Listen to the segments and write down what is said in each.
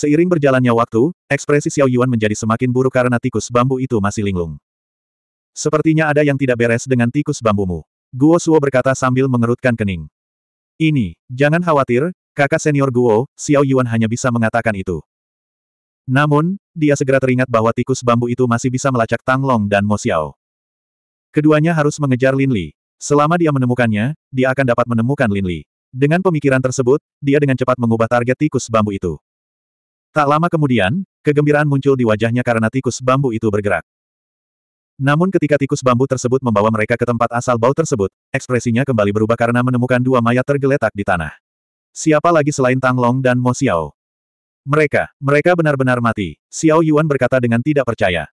Seiring berjalannya waktu, ekspresi Xiao Yuan menjadi semakin buruk karena tikus bambu itu masih linglung. Sepertinya ada yang tidak beres dengan tikus bambumu. Guo Suo berkata sambil mengerutkan kening. Ini, jangan khawatir, kakak senior Guo, Xiao Yuan hanya bisa mengatakan itu. Namun, dia segera teringat bahwa tikus bambu itu masih bisa melacak Tang Long dan Mo Xiao. Keduanya harus mengejar Lin Li. Selama dia menemukannya, dia akan dapat menemukan Lin Li. Dengan pemikiran tersebut, dia dengan cepat mengubah target tikus bambu itu. Tak lama kemudian, kegembiraan muncul di wajahnya karena tikus bambu itu bergerak. Namun ketika tikus bambu tersebut membawa mereka ke tempat asal bau tersebut, ekspresinya kembali berubah karena menemukan dua mayat tergeletak di tanah. Siapa lagi selain Tang Long dan Mo Xiao? Mereka, mereka benar-benar mati, Xiao Yuan berkata dengan tidak percaya.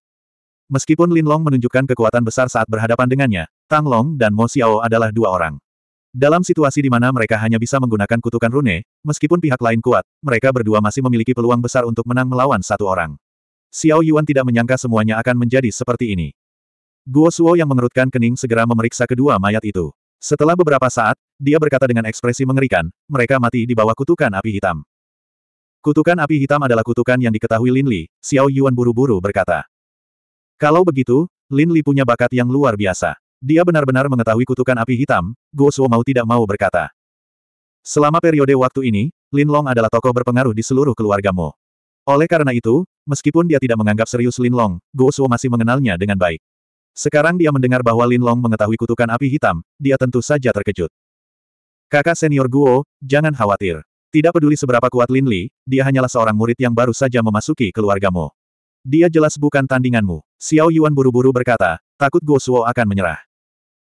Meskipun Lin Long menunjukkan kekuatan besar saat berhadapan dengannya, Tang Long dan Mo Xiao adalah dua orang. Dalam situasi di mana mereka hanya bisa menggunakan kutukan rune, meskipun pihak lain kuat, mereka berdua masih memiliki peluang besar untuk menang melawan satu orang. Xiao Yuan tidak menyangka semuanya akan menjadi seperti ini. Guo Suo yang mengerutkan kening segera memeriksa kedua mayat itu. Setelah beberapa saat, dia berkata dengan ekspresi mengerikan, mereka mati di bawah kutukan api hitam. Kutukan api hitam adalah kutukan yang diketahui Lin Li, Xiao Yuan buru-buru berkata. Kalau begitu, Lin Li punya bakat yang luar biasa. Dia benar-benar mengetahui kutukan api hitam, Guo Suo mau tidak mau berkata. Selama periode waktu ini, Lin Long adalah tokoh berpengaruh di seluruh keluarga Mo. Oleh karena itu, meskipun dia tidak menganggap serius Lin Long, Guo Suo masih mengenalnya dengan baik. Sekarang dia mendengar bahwa Lin Long mengetahui kutukan api hitam, dia tentu saja terkejut. Kakak senior Guo, jangan khawatir. Tidak peduli seberapa kuat Lin Li, dia hanyalah seorang murid yang baru saja memasuki keluargamu. Dia jelas bukan tandinganmu. Xiao Yuan buru-buru berkata, takut Guo Suo akan menyerah.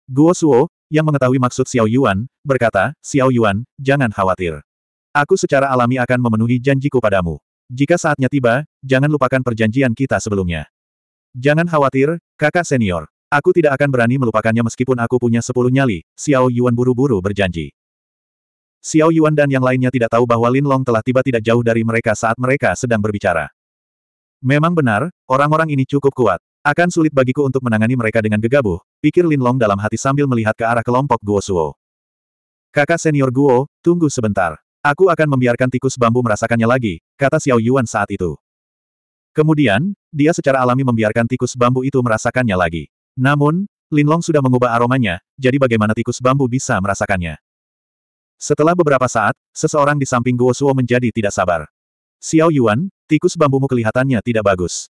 Guo Suo, yang mengetahui maksud Xiao Yuan, berkata, Xiao Yuan, jangan khawatir. Aku secara alami akan memenuhi janjiku padamu. Jika saatnya tiba, jangan lupakan perjanjian kita sebelumnya. Jangan khawatir, kakak senior. Aku tidak akan berani melupakannya meskipun aku punya sepuluh nyali, Xiao Yuan buru-buru berjanji. Xiao Yuan dan yang lainnya tidak tahu bahwa Lin Long telah tiba tidak jauh dari mereka saat mereka sedang berbicara. Memang benar, orang-orang ini cukup kuat. Akan sulit bagiku untuk menangani mereka dengan gegabah, pikir Lin Long dalam hati sambil melihat ke arah kelompok Guo Suo. Kakak senior Guo, tunggu sebentar. Aku akan membiarkan tikus bambu merasakannya lagi, kata Xiao Yuan saat itu. Kemudian, dia secara alami membiarkan tikus bambu itu merasakannya lagi. Namun, Lin Long sudah mengubah aromanya, jadi bagaimana tikus bambu bisa merasakannya? Setelah beberapa saat, seseorang di samping Guo Suo menjadi tidak sabar. Xiao Yuan, tikus bambumu kelihatannya tidak bagus.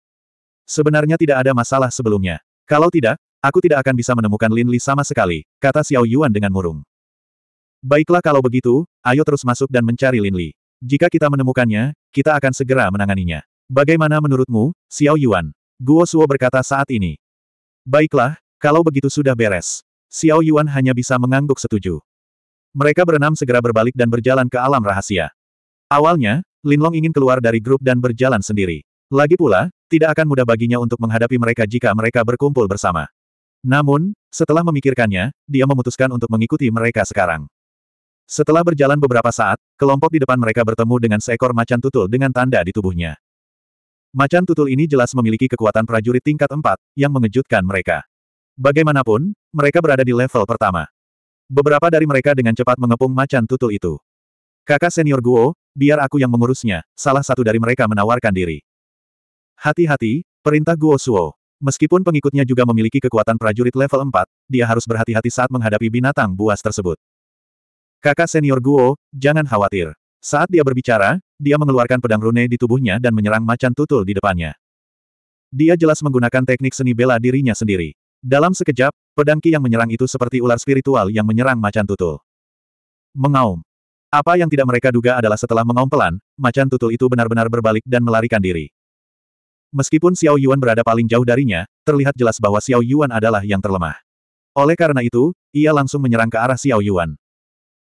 Sebenarnya tidak ada masalah sebelumnya. Kalau tidak, aku tidak akan bisa menemukan Lin Li sama sekali, kata Xiao Yuan dengan murung. Baiklah kalau begitu, ayo terus masuk dan mencari Lin Li. Jika kita menemukannya, kita akan segera menanganinya. Bagaimana menurutmu, Xiao Yuan? Guo Suo berkata saat ini. Baiklah, kalau begitu sudah beres. Xiao Yuan hanya bisa mengangguk setuju. Mereka berenam segera berbalik dan berjalan ke alam rahasia. Awalnya, Lin Long ingin keluar dari grup dan berjalan sendiri. Lagi pula, tidak akan mudah baginya untuk menghadapi mereka jika mereka berkumpul bersama. Namun, setelah memikirkannya, dia memutuskan untuk mengikuti mereka sekarang. Setelah berjalan beberapa saat, kelompok di depan mereka bertemu dengan seekor macan tutul dengan tanda di tubuhnya. Macan tutul ini jelas memiliki kekuatan prajurit tingkat 4, yang mengejutkan mereka. Bagaimanapun, mereka berada di level pertama. Beberapa dari mereka dengan cepat mengepung macan tutul itu. Kakak senior Guo, biar aku yang mengurusnya, salah satu dari mereka menawarkan diri. Hati-hati, perintah Guo Suo. Meskipun pengikutnya juga memiliki kekuatan prajurit level 4, dia harus berhati-hati saat menghadapi binatang buas tersebut. Kakak senior Guo, jangan khawatir. Saat dia berbicara, dia mengeluarkan pedang rune di tubuhnya dan menyerang macan tutul di depannya. Dia jelas menggunakan teknik seni bela dirinya sendiri. Dalam sekejap, pedang ki yang menyerang itu seperti ular spiritual yang menyerang macan tutul. Mengaum. Apa yang tidak mereka duga adalah setelah mengaum pelan, macan tutul itu benar-benar berbalik dan melarikan diri. Meskipun Xiao Yuan berada paling jauh darinya, terlihat jelas bahwa Xiao Yuan adalah yang terlemah. Oleh karena itu, ia langsung menyerang ke arah Xiao Yuan.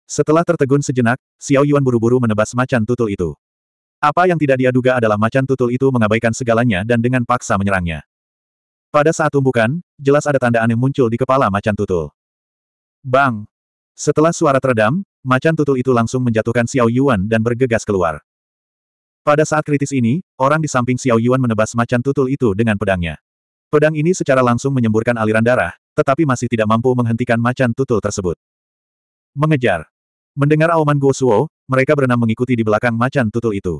Setelah tertegun sejenak, Xiao Yuan buru-buru menebas macan tutul itu. Apa yang tidak dia duga adalah macan tutul itu mengabaikan segalanya dan dengan paksa menyerangnya. Pada saat tumbukan, jelas ada tanda aneh muncul di kepala macan tutul. Bang! Setelah suara teredam, macan tutul itu langsung menjatuhkan Xiao Yuan dan bergegas keluar. Pada saat kritis ini, orang di samping Xiao Yuan menebas macan tutul itu dengan pedangnya. Pedang ini secara langsung menyemburkan aliran darah, tetapi masih tidak mampu menghentikan macan tutul tersebut. Mengejar. Mendengar auman Guo Suo, mereka berenam mengikuti di belakang macan tutul itu.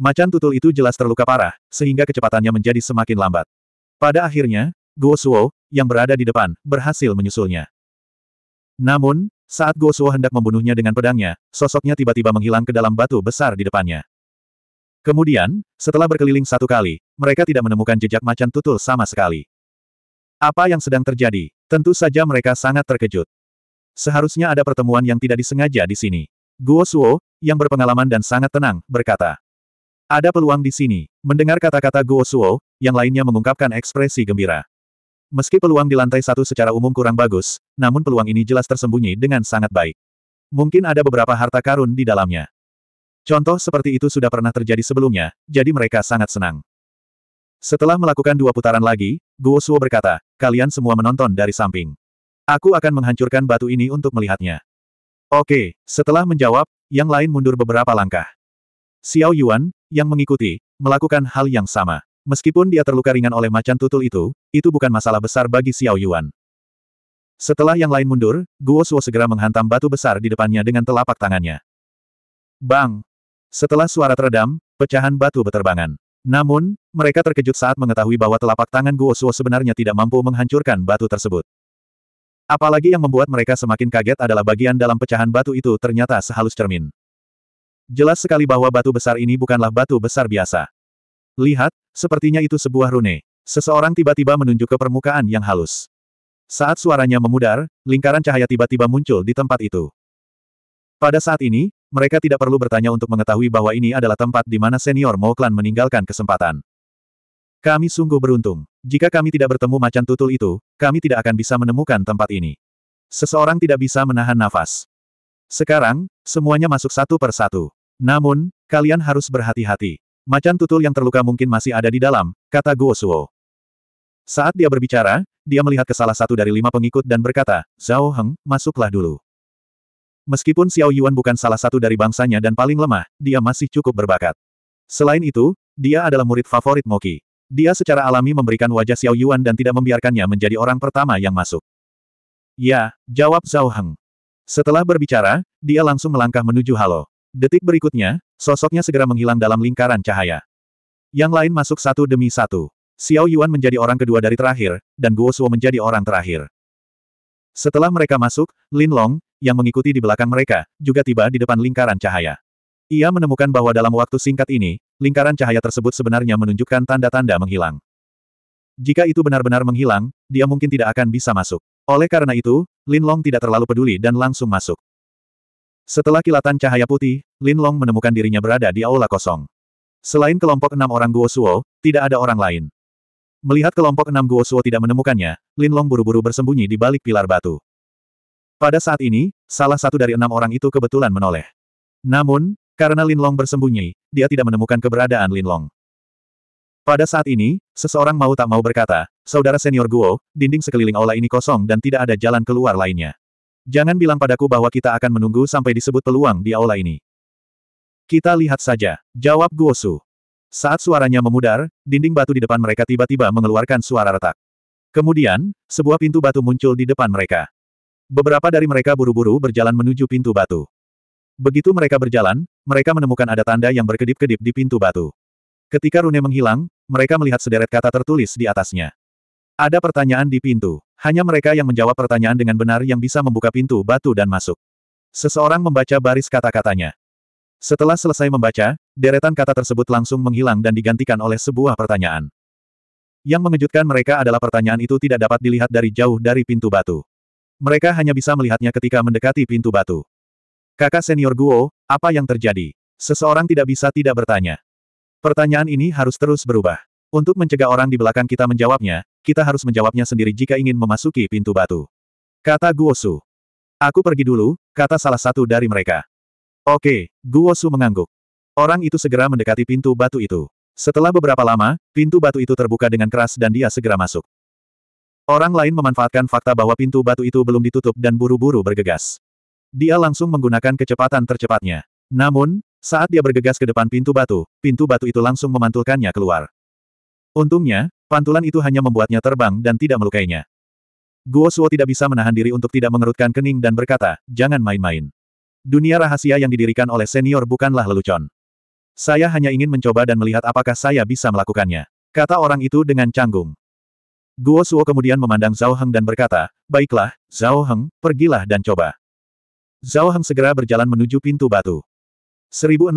Macan tutul itu jelas terluka parah, sehingga kecepatannya menjadi semakin lambat. Pada akhirnya, Guo Suo, yang berada di depan, berhasil menyusulnya. Namun, saat Guo Suo hendak membunuhnya dengan pedangnya, sosoknya tiba-tiba menghilang ke dalam batu besar di depannya. Kemudian, setelah berkeliling satu kali, mereka tidak menemukan jejak macan tutul sama sekali. Apa yang sedang terjadi? Tentu saja mereka sangat terkejut. Seharusnya ada pertemuan yang tidak disengaja di sini. Guo Suo, yang berpengalaman dan sangat tenang, berkata. Ada peluang di sini. Mendengar kata-kata Guo Suo, yang lainnya mengungkapkan ekspresi gembira. Meski peluang di lantai satu secara umum kurang bagus, namun peluang ini jelas tersembunyi dengan sangat baik. Mungkin ada beberapa harta karun di dalamnya. Contoh seperti itu sudah pernah terjadi sebelumnya, jadi mereka sangat senang. Setelah melakukan dua putaran lagi, Guo Suo berkata, kalian semua menonton dari samping. Aku akan menghancurkan batu ini untuk melihatnya. Oke, setelah menjawab, yang lain mundur beberapa langkah. Xiao Yuan, yang mengikuti, melakukan hal yang sama. Meskipun dia terluka ringan oleh macan tutul itu, itu bukan masalah besar bagi Xiao Yuan. Setelah yang lain mundur, Guo Suo segera menghantam batu besar di depannya dengan telapak tangannya. Bang! Setelah suara teredam, pecahan batu berterbangan. Namun, mereka terkejut saat mengetahui bahwa telapak tangan Guo Suo sebenarnya tidak mampu menghancurkan batu tersebut. Apalagi yang membuat mereka semakin kaget adalah bagian dalam pecahan batu itu ternyata sehalus cermin. Jelas sekali bahwa batu besar ini bukanlah batu besar biasa. Lihat, sepertinya itu sebuah rune. Seseorang tiba-tiba menunjuk ke permukaan yang halus. Saat suaranya memudar, lingkaran cahaya tiba-tiba muncul di tempat itu. Pada saat ini, mereka tidak perlu bertanya untuk mengetahui bahwa ini adalah tempat di mana senior Mo Clan meninggalkan kesempatan. Kami sungguh beruntung. Jika kami tidak bertemu macan tutul itu, kami tidak akan bisa menemukan tempat ini. Seseorang tidak bisa menahan nafas. Sekarang, semuanya masuk satu per satu. Namun, kalian harus berhati-hati. Macan tutul yang terluka mungkin masih ada di dalam, kata Guo Suo. Saat dia berbicara, dia melihat ke salah satu dari lima pengikut dan berkata, Zhao Heng, masuklah dulu. Meskipun Xiao Yuan bukan salah satu dari bangsanya dan paling lemah, dia masih cukup berbakat. Selain itu, dia adalah murid favorit Moki. Dia secara alami memberikan wajah Xiao Yuan dan tidak membiarkannya menjadi orang pertama yang masuk. Ya, jawab Zhao Heng. Setelah berbicara, dia langsung melangkah menuju Halo. Detik berikutnya, sosoknya segera menghilang dalam lingkaran cahaya. Yang lain masuk satu demi satu. Xiao Yuan menjadi orang kedua dari terakhir, dan Guo Suo menjadi orang terakhir. Setelah mereka masuk, Lin Long, yang mengikuti di belakang mereka, juga tiba di depan lingkaran cahaya. Ia menemukan bahwa dalam waktu singkat ini, lingkaran cahaya tersebut sebenarnya menunjukkan tanda-tanda menghilang. Jika itu benar-benar menghilang, dia mungkin tidak akan bisa masuk. Oleh karena itu, Lin Long tidak terlalu peduli dan langsung masuk. Setelah kilatan cahaya putih, Lin Long menemukan dirinya berada di aula kosong. Selain kelompok enam orang Guo Suo, tidak ada orang lain. Melihat kelompok enam Guo Suo tidak menemukannya, Lin Long buru-buru bersembunyi di balik pilar batu. Pada saat ini, salah satu dari enam orang itu kebetulan menoleh. Namun, karena Lin Long bersembunyi, dia tidak menemukan keberadaan Lin Long. Pada saat ini, seseorang mau tak mau berkata, Saudara senior Guo, dinding sekeliling aula ini kosong dan tidak ada jalan keluar lainnya. Jangan bilang padaku bahwa kita akan menunggu sampai disebut peluang di aula ini. Kita lihat saja, jawab Guo Su. Saat suaranya memudar, dinding batu di depan mereka tiba-tiba mengeluarkan suara retak. Kemudian, sebuah pintu batu muncul di depan mereka. Beberapa dari mereka buru-buru berjalan menuju pintu batu. Begitu mereka berjalan, mereka menemukan ada tanda yang berkedip-kedip di pintu batu. Ketika rune menghilang, mereka melihat sederet kata tertulis di atasnya. Ada pertanyaan di pintu. Hanya mereka yang menjawab pertanyaan dengan benar yang bisa membuka pintu batu dan masuk. Seseorang membaca baris kata-katanya. Setelah selesai membaca, deretan kata tersebut langsung menghilang dan digantikan oleh sebuah pertanyaan. Yang mengejutkan mereka adalah pertanyaan itu tidak dapat dilihat dari jauh dari pintu batu. Mereka hanya bisa melihatnya ketika mendekati pintu batu. Kakak senior Guo, apa yang terjadi? Seseorang tidak bisa tidak bertanya. Pertanyaan ini harus terus berubah. Untuk mencegah orang di belakang kita menjawabnya, kita harus menjawabnya sendiri jika ingin memasuki pintu batu. Kata Guo Su. Aku pergi dulu, kata salah satu dari mereka. Oke, Guo Su mengangguk. Orang itu segera mendekati pintu batu itu. Setelah beberapa lama, pintu batu itu terbuka dengan keras dan dia segera masuk. Orang lain memanfaatkan fakta bahwa pintu batu itu belum ditutup dan buru-buru bergegas. Dia langsung menggunakan kecepatan tercepatnya. Namun, saat dia bergegas ke depan pintu batu, pintu batu itu langsung memantulkannya keluar. Untungnya, pantulan itu hanya membuatnya terbang dan tidak melukainya. Guo Suo tidak bisa menahan diri untuk tidak mengerutkan kening dan berkata, jangan main-main. Dunia rahasia yang didirikan oleh senior bukanlah lelucon. Saya hanya ingin mencoba dan melihat apakah saya bisa melakukannya. Kata orang itu dengan canggung. Guo Suo kemudian memandang Zhao Heng dan berkata, Baiklah, Zhao Heng, pergilah dan coba. Zhao Heng segera berjalan menuju pintu batu. 1632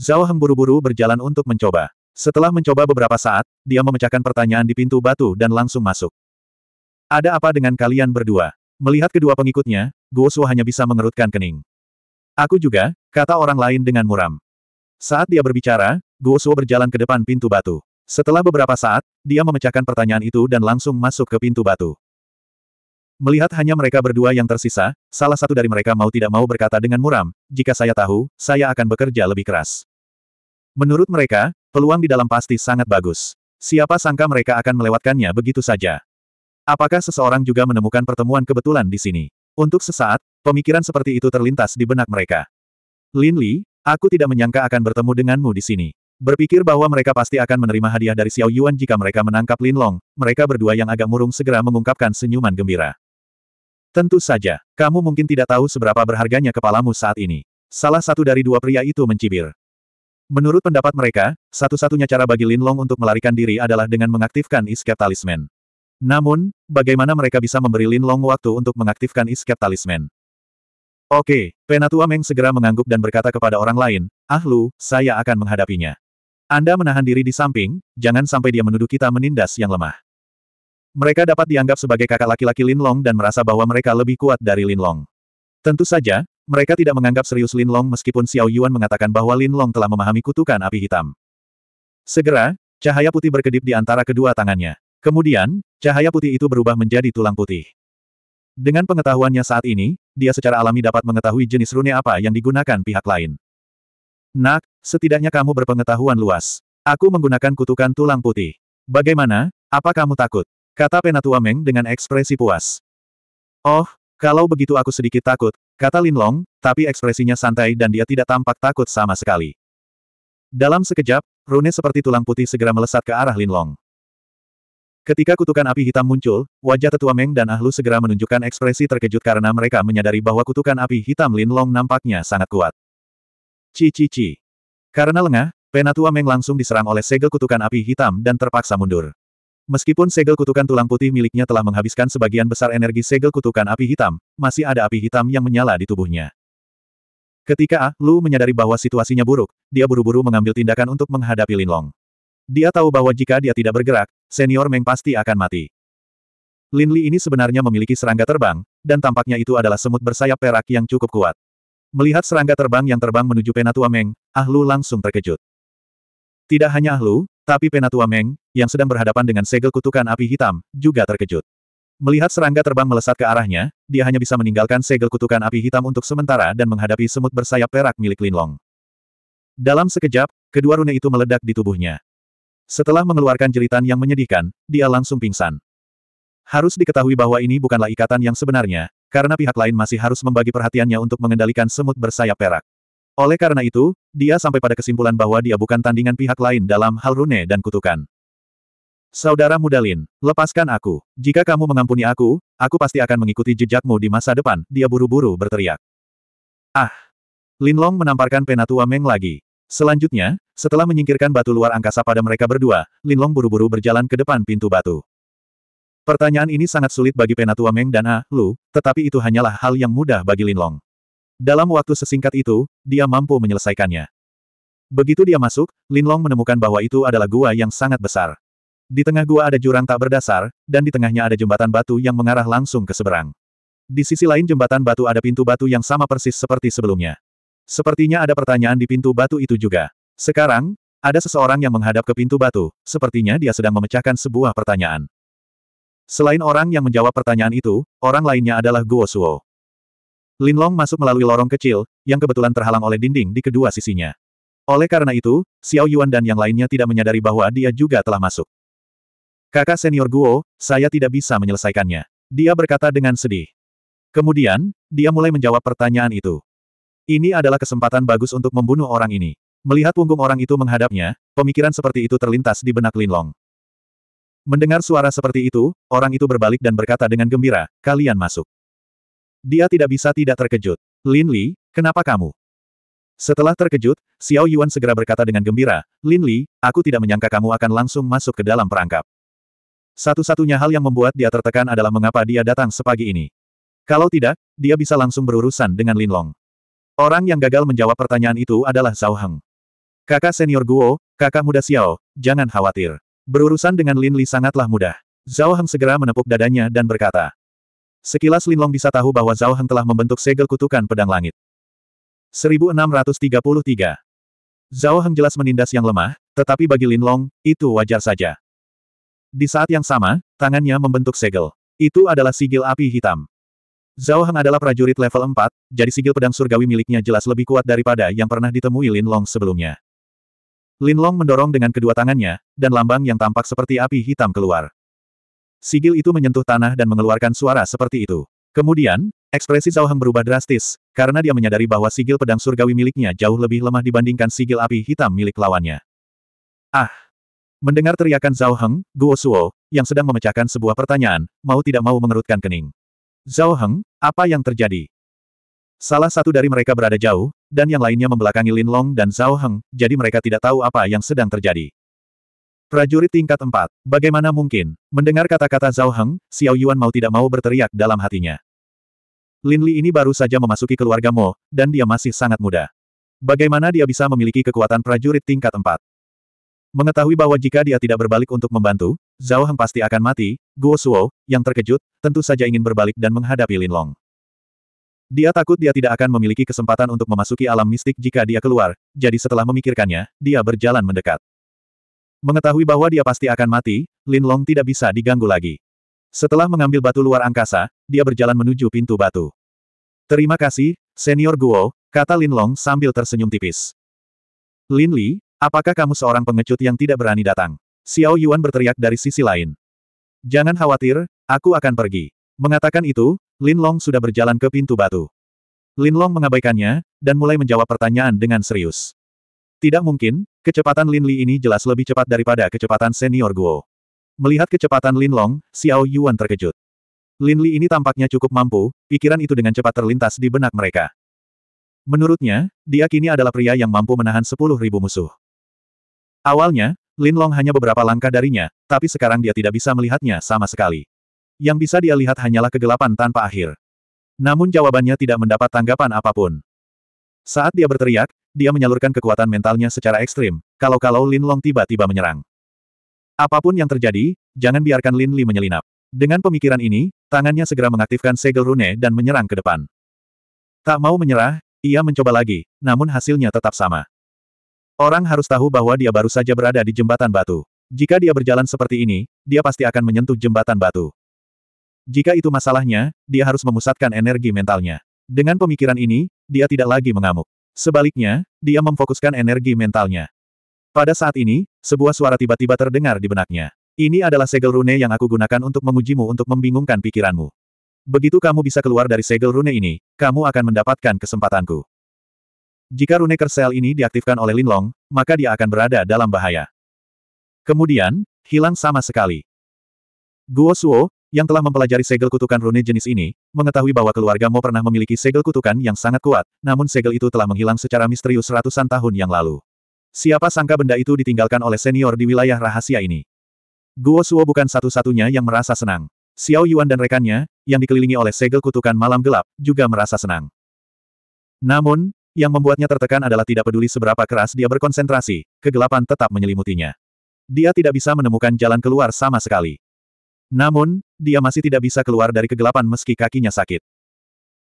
Zhao Heng buru-buru berjalan untuk mencoba. Setelah mencoba beberapa saat, dia memecahkan pertanyaan di pintu batu dan langsung masuk. Ada apa dengan kalian berdua? Melihat kedua pengikutnya, Guo Suo hanya bisa mengerutkan kening. Aku juga, kata orang lain dengan muram. Saat dia berbicara, Guo Suo berjalan ke depan pintu batu. Setelah beberapa saat, dia memecahkan pertanyaan itu dan langsung masuk ke pintu batu. Melihat hanya mereka berdua yang tersisa, salah satu dari mereka mau tidak mau berkata dengan muram, jika saya tahu, saya akan bekerja lebih keras. Menurut mereka, peluang di dalam pasti sangat bagus. Siapa sangka mereka akan melewatkannya begitu saja. Apakah seseorang juga menemukan pertemuan kebetulan di sini? Untuk sesaat, pemikiran seperti itu terlintas di benak mereka. Lin Li, aku tidak menyangka akan bertemu denganmu di sini. Berpikir bahwa mereka pasti akan menerima hadiah dari Xiao Yuan jika mereka menangkap Lin Long, mereka berdua yang agak murung segera mengungkapkan senyuman gembira. Tentu saja, kamu mungkin tidak tahu seberapa berharganya kepalamu saat ini. Salah satu dari dua pria itu mencibir. Menurut pendapat mereka, satu-satunya cara bagi Lin Long untuk melarikan diri adalah dengan mengaktifkan iskep talisman. Namun, bagaimana mereka bisa memberi Lin Long waktu untuk mengaktifkan iskep talisman? Oke, Penatua Meng segera mengangguk dan berkata kepada orang lain, Ahlu, saya akan menghadapinya. Anda menahan diri di samping, jangan sampai dia menuduh kita menindas yang lemah. Mereka dapat dianggap sebagai kakak laki-laki Linlong dan merasa bahwa mereka lebih kuat dari Linlong. Tentu saja, mereka tidak menganggap serius Linlong meskipun Xiao Yuan mengatakan bahwa Linlong telah memahami kutukan api hitam. Segera, cahaya putih berkedip di antara kedua tangannya. Kemudian, cahaya putih itu berubah menjadi tulang putih. Dengan pengetahuannya saat ini, dia secara alami dapat mengetahui jenis rune apa yang digunakan pihak lain. Nak, setidaknya kamu berpengetahuan luas. Aku menggunakan kutukan tulang putih. Bagaimana, apa kamu takut? Kata Penatua Meng dengan ekspresi puas. Oh, kalau begitu aku sedikit takut, kata Lin Long, tapi ekspresinya santai dan dia tidak tampak takut sama sekali. Dalam sekejap, rune seperti tulang putih segera melesat ke arah Lin Long. Ketika kutukan api hitam muncul, wajah tetua Meng dan Ahlu segera menunjukkan ekspresi terkejut karena mereka menyadari bahwa kutukan api hitam Lin Long nampaknya sangat kuat. Cici-ci. Karena lengah, Penatua Meng langsung diserang oleh segel kutukan api hitam dan terpaksa mundur. Meskipun segel kutukan tulang putih miliknya telah menghabiskan sebagian besar energi segel kutukan api hitam, masih ada api hitam yang menyala di tubuhnya. Ketika Ah Lu menyadari bahwa situasinya buruk, dia buru-buru mengambil tindakan untuk menghadapi Lin Long. Dia tahu bahwa jika dia tidak bergerak, senior Meng pasti akan mati. Lin Li ini sebenarnya memiliki serangga terbang, dan tampaknya itu adalah semut bersayap perak yang cukup kuat. Melihat serangga terbang yang terbang menuju Penatua Meng, Ahlu langsung terkejut. Tidak hanya Ahlu, tapi Penatua Meng, yang sedang berhadapan dengan segel kutukan api hitam, juga terkejut. Melihat serangga terbang melesat ke arahnya, dia hanya bisa meninggalkan segel kutukan api hitam untuk sementara dan menghadapi semut bersayap perak milik Linlong. Dalam sekejap, kedua rune itu meledak di tubuhnya. Setelah mengeluarkan jeritan yang menyedihkan, dia langsung pingsan. Harus diketahui bahwa ini bukanlah ikatan yang sebenarnya, karena pihak lain masih harus membagi perhatiannya untuk mengendalikan semut bersayap perak. Oleh karena itu, dia sampai pada kesimpulan bahwa dia bukan tandingan pihak lain dalam hal rune dan kutukan. Saudara Mudalin, lepaskan aku. Jika kamu mengampuni aku, aku pasti akan mengikuti jejakmu di masa depan, dia buru-buru berteriak. Ah! Lin Long menamparkan penatua Meng lagi. Selanjutnya, setelah menyingkirkan batu luar angkasa pada mereka berdua, Linlong buru-buru berjalan ke depan pintu batu. Pertanyaan ini sangat sulit bagi Penatua Meng dan A. Lu, tetapi itu hanyalah hal yang mudah bagi Linlong. Dalam waktu sesingkat itu, dia mampu menyelesaikannya. Begitu dia masuk, Linlong menemukan bahwa itu adalah gua yang sangat besar. Di tengah gua ada jurang tak berdasar, dan di tengahnya ada jembatan batu yang mengarah langsung ke seberang. Di sisi lain jembatan batu ada pintu batu yang sama persis seperti sebelumnya. Sepertinya ada pertanyaan di pintu batu itu juga. Sekarang, ada seseorang yang menghadap ke pintu batu, sepertinya dia sedang memecahkan sebuah pertanyaan. Selain orang yang menjawab pertanyaan itu, orang lainnya adalah Guo Suo. Lin Long masuk melalui lorong kecil, yang kebetulan terhalang oleh dinding di kedua sisinya. Oleh karena itu, Xiao Yuan dan yang lainnya tidak menyadari bahwa dia juga telah masuk. Kakak senior Guo, saya tidak bisa menyelesaikannya. Dia berkata dengan sedih. Kemudian, dia mulai menjawab pertanyaan itu. Ini adalah kesempatan bagus untuk membunuh orang ini. Melihat punggung orang itu menghadapnya, pemikiran seperti itu terlintas di benak Lin Long. Mendengar suara seperti itu, orang itu berbalik dan berkata dengan gembira, kalian masuk. Dia tidak bisa tidak terkejut. Lin Li, kenapa kamu? Setelah terkejut, Xiao Yuan segera berkata dengan gembira, Lin Li, aku tidak menyangka kamu akan langsung masuk ke dalam perangkap. Satu-satunya hal yang membuat dia tertekan adalah mengapa dia datang sepagi ini. Kalau tidak, dia bisa langsung berurusan dengan Lin Long. Orang yang gagal menjawab pertanyaan itu adalah Zhao Heng. Kakak senior Guo, kakak muda Xiao, jangan khawatir. Berurusan dengan Lin Li sangatlah mudah. Zhao Heng segera menepuk dadanya dan berkata. Sekilas Lin Long bisa tahu bahwa Zhao Heng telah membentuk segel kutukan pedang langit. 1633 Zhao Heng jelas menindas yang lemah, tetapi bagi Lin Long itu wajar saja. Di saat yang sama, tangannya membentuk segel. Itu adalah sigil api hitam. Zhao Heng adalah prajurit level 4, jadi sigil pedang surgawi miliknya jelas lebih kuat daripada yang pernah ditemui Lin Long sebelumnya. Linlong mendorong dengan kedua tangannya, dan lambang yang tampak seperti api hitam keluar. Sigil itu menyentuh tanah dan mengeluarkan suara seperti itu. Kemudian, ekspresi Zhao Heng berubah drastis, karena dia menyadari bahwa sigil pedang surgawi miliknya jauh lebih lemah dibandingkan sigil api hitam milik lawannya. Ah! Mendengar teriakan Zhao Heng, Guo Suo, yang sedang memecahkan sebuah pertanyaan, mau tidak mau mengerutkan kening. Zhao Heng, apa yang terjadi? Salah satu dari mereka berada jauh, dan yang lainnya membelakangi Lin Long dan Zhao Heng, jadi mereka tidak tahu apa yang sedang terjadi. Prajurit tingkat 4, bagaimana mungkin? Mendengar kata-kata Zhao Heng, Xiao Yuan mau tidak mau berteriak dalam hatinya. Lin Li ini baru saja memasuki keluarga Mo, dan dia masih sangat muda. Bagaimana dia bisa memiliki kekuatan prajurit tingkat 4? Mengetahui bahwa jika dia tidak berbalik untuk membantu, Zhao Heng pasti akan mati, Guo Suo, yang terkejut, tentu saja ingin berbalik dan menghadapi Lin Long. Dia takut dia tidak akan memiliki kesempatan untuk memasuki alam mistik jika dia keluar, jadi setelah memikirkannya, dia berjalan mendekat. Mengetahui bahwa dia pasti akan mati, Lin Long tidak bisa diganggu lagi. Setelah mengambil batu luar angkasa, dia berjalan menuju pintu batu. Terima kasih, Senior Guo, kata Lin Long sambil tersenyum tipis. Lin Li, apakah kamu seorang pengecut yang tidak berani datang? Xiao Yuan berteriak dari sisi lain. Jangan khawatir, aku akan pergi. Mengatakan itu, Lin Long sudah berjalan ke pintu batu. Lin Long mengabaikannya, dan mulai menjawab pertanyaan dengan serius. Tidak mungkin, kecepatan Lin Li ini jelas lebih cepat daripada kecepatan senior Guo. Melihat kecepatan Lin Long, Xiao Yuan terkejut. Lin Li ini tampaknya cukup mampu, pikiran itu dengan cepat terlintas di benak mereka. Menurutnya, dia kini adalah pria yang mampu menahan sepuluh ribu musuh. Awalnya, Lin Long hanya beberapa langkah darinya, tapi sekarang dia tidak bisa melihatnya sama sekali. Yang bisa dia lihat hanyalah kegelapan tanpa akhir. Namun jawabannya tidak mendapat tanggapan apapun. Saat dia berteriak, dia menyalurkan kekuatan mentalnya secara ekstrim, kalau-kalau Lin Long tiba-tiba menyerang. Apapun yang terjadi, jangan biarkan Lin Li menyelinap. Dengan pemikiran ini, tangannya segera mengaktifkan segel rune dan menyerang ke depan. Tak mau menyerah, ia mencoba lagi, namun hasilnya tetap sama. Orang harus tahu bahwa dia baru saja berada di jembatan batu. Jika dia berjalan seperti ini, dia pasti akan menyentuh jembatan batu. Jika itu masalahnya, dia harus memusatkan energi mentalnya. Dengan pemikiran ini, dia tidak lagi mengamuk. Sebaliknya, dia memfokuskan energi mentalnya. Pada saat ini, sebuah suara tiba-tiba terdengar di benaknya. Ini adalah segel rune yang aku gunakan untuk mengujimu untuk membingungkan pikiranmu. Begitu kamu bisa keluar dari segel rune ini, kamu akan mendapatkan kesempatanku. Jika rune kersel ini diaktifkan oleh Linlong, maka dia akan berada dalam bahaya. Kemudian, hilang sama sekali. Guo Suo, yang telah mempelajari segel kutukan rune jenis ini, mengetahui bahwa keluarga Mo pernah memiliki segel kutukan yang sangat kuat, namun segel itu telah menghilang secara misterius ratusan tahun yang lalu. Siapa sangka benda itu ditinggalkan oleh senior di wilayah rahasia ini. Guo Suo bukan satu-satunya yang merasa senang. Xiao Yuan dan rekannya, yang dikelilingi oleh segel kutukan malam gelap, juga merasa senang. Namun, yang membuatnya tertekan adalah tidak peduli seberapa keras dia berkonsentrasi, kegelapan tetap menyelimutinya. Dia tidak bisa menemukan jalan keluar sama sekali. Namun, dia masih tidak bisa keluar dari kegelapan meski kakinya sakit.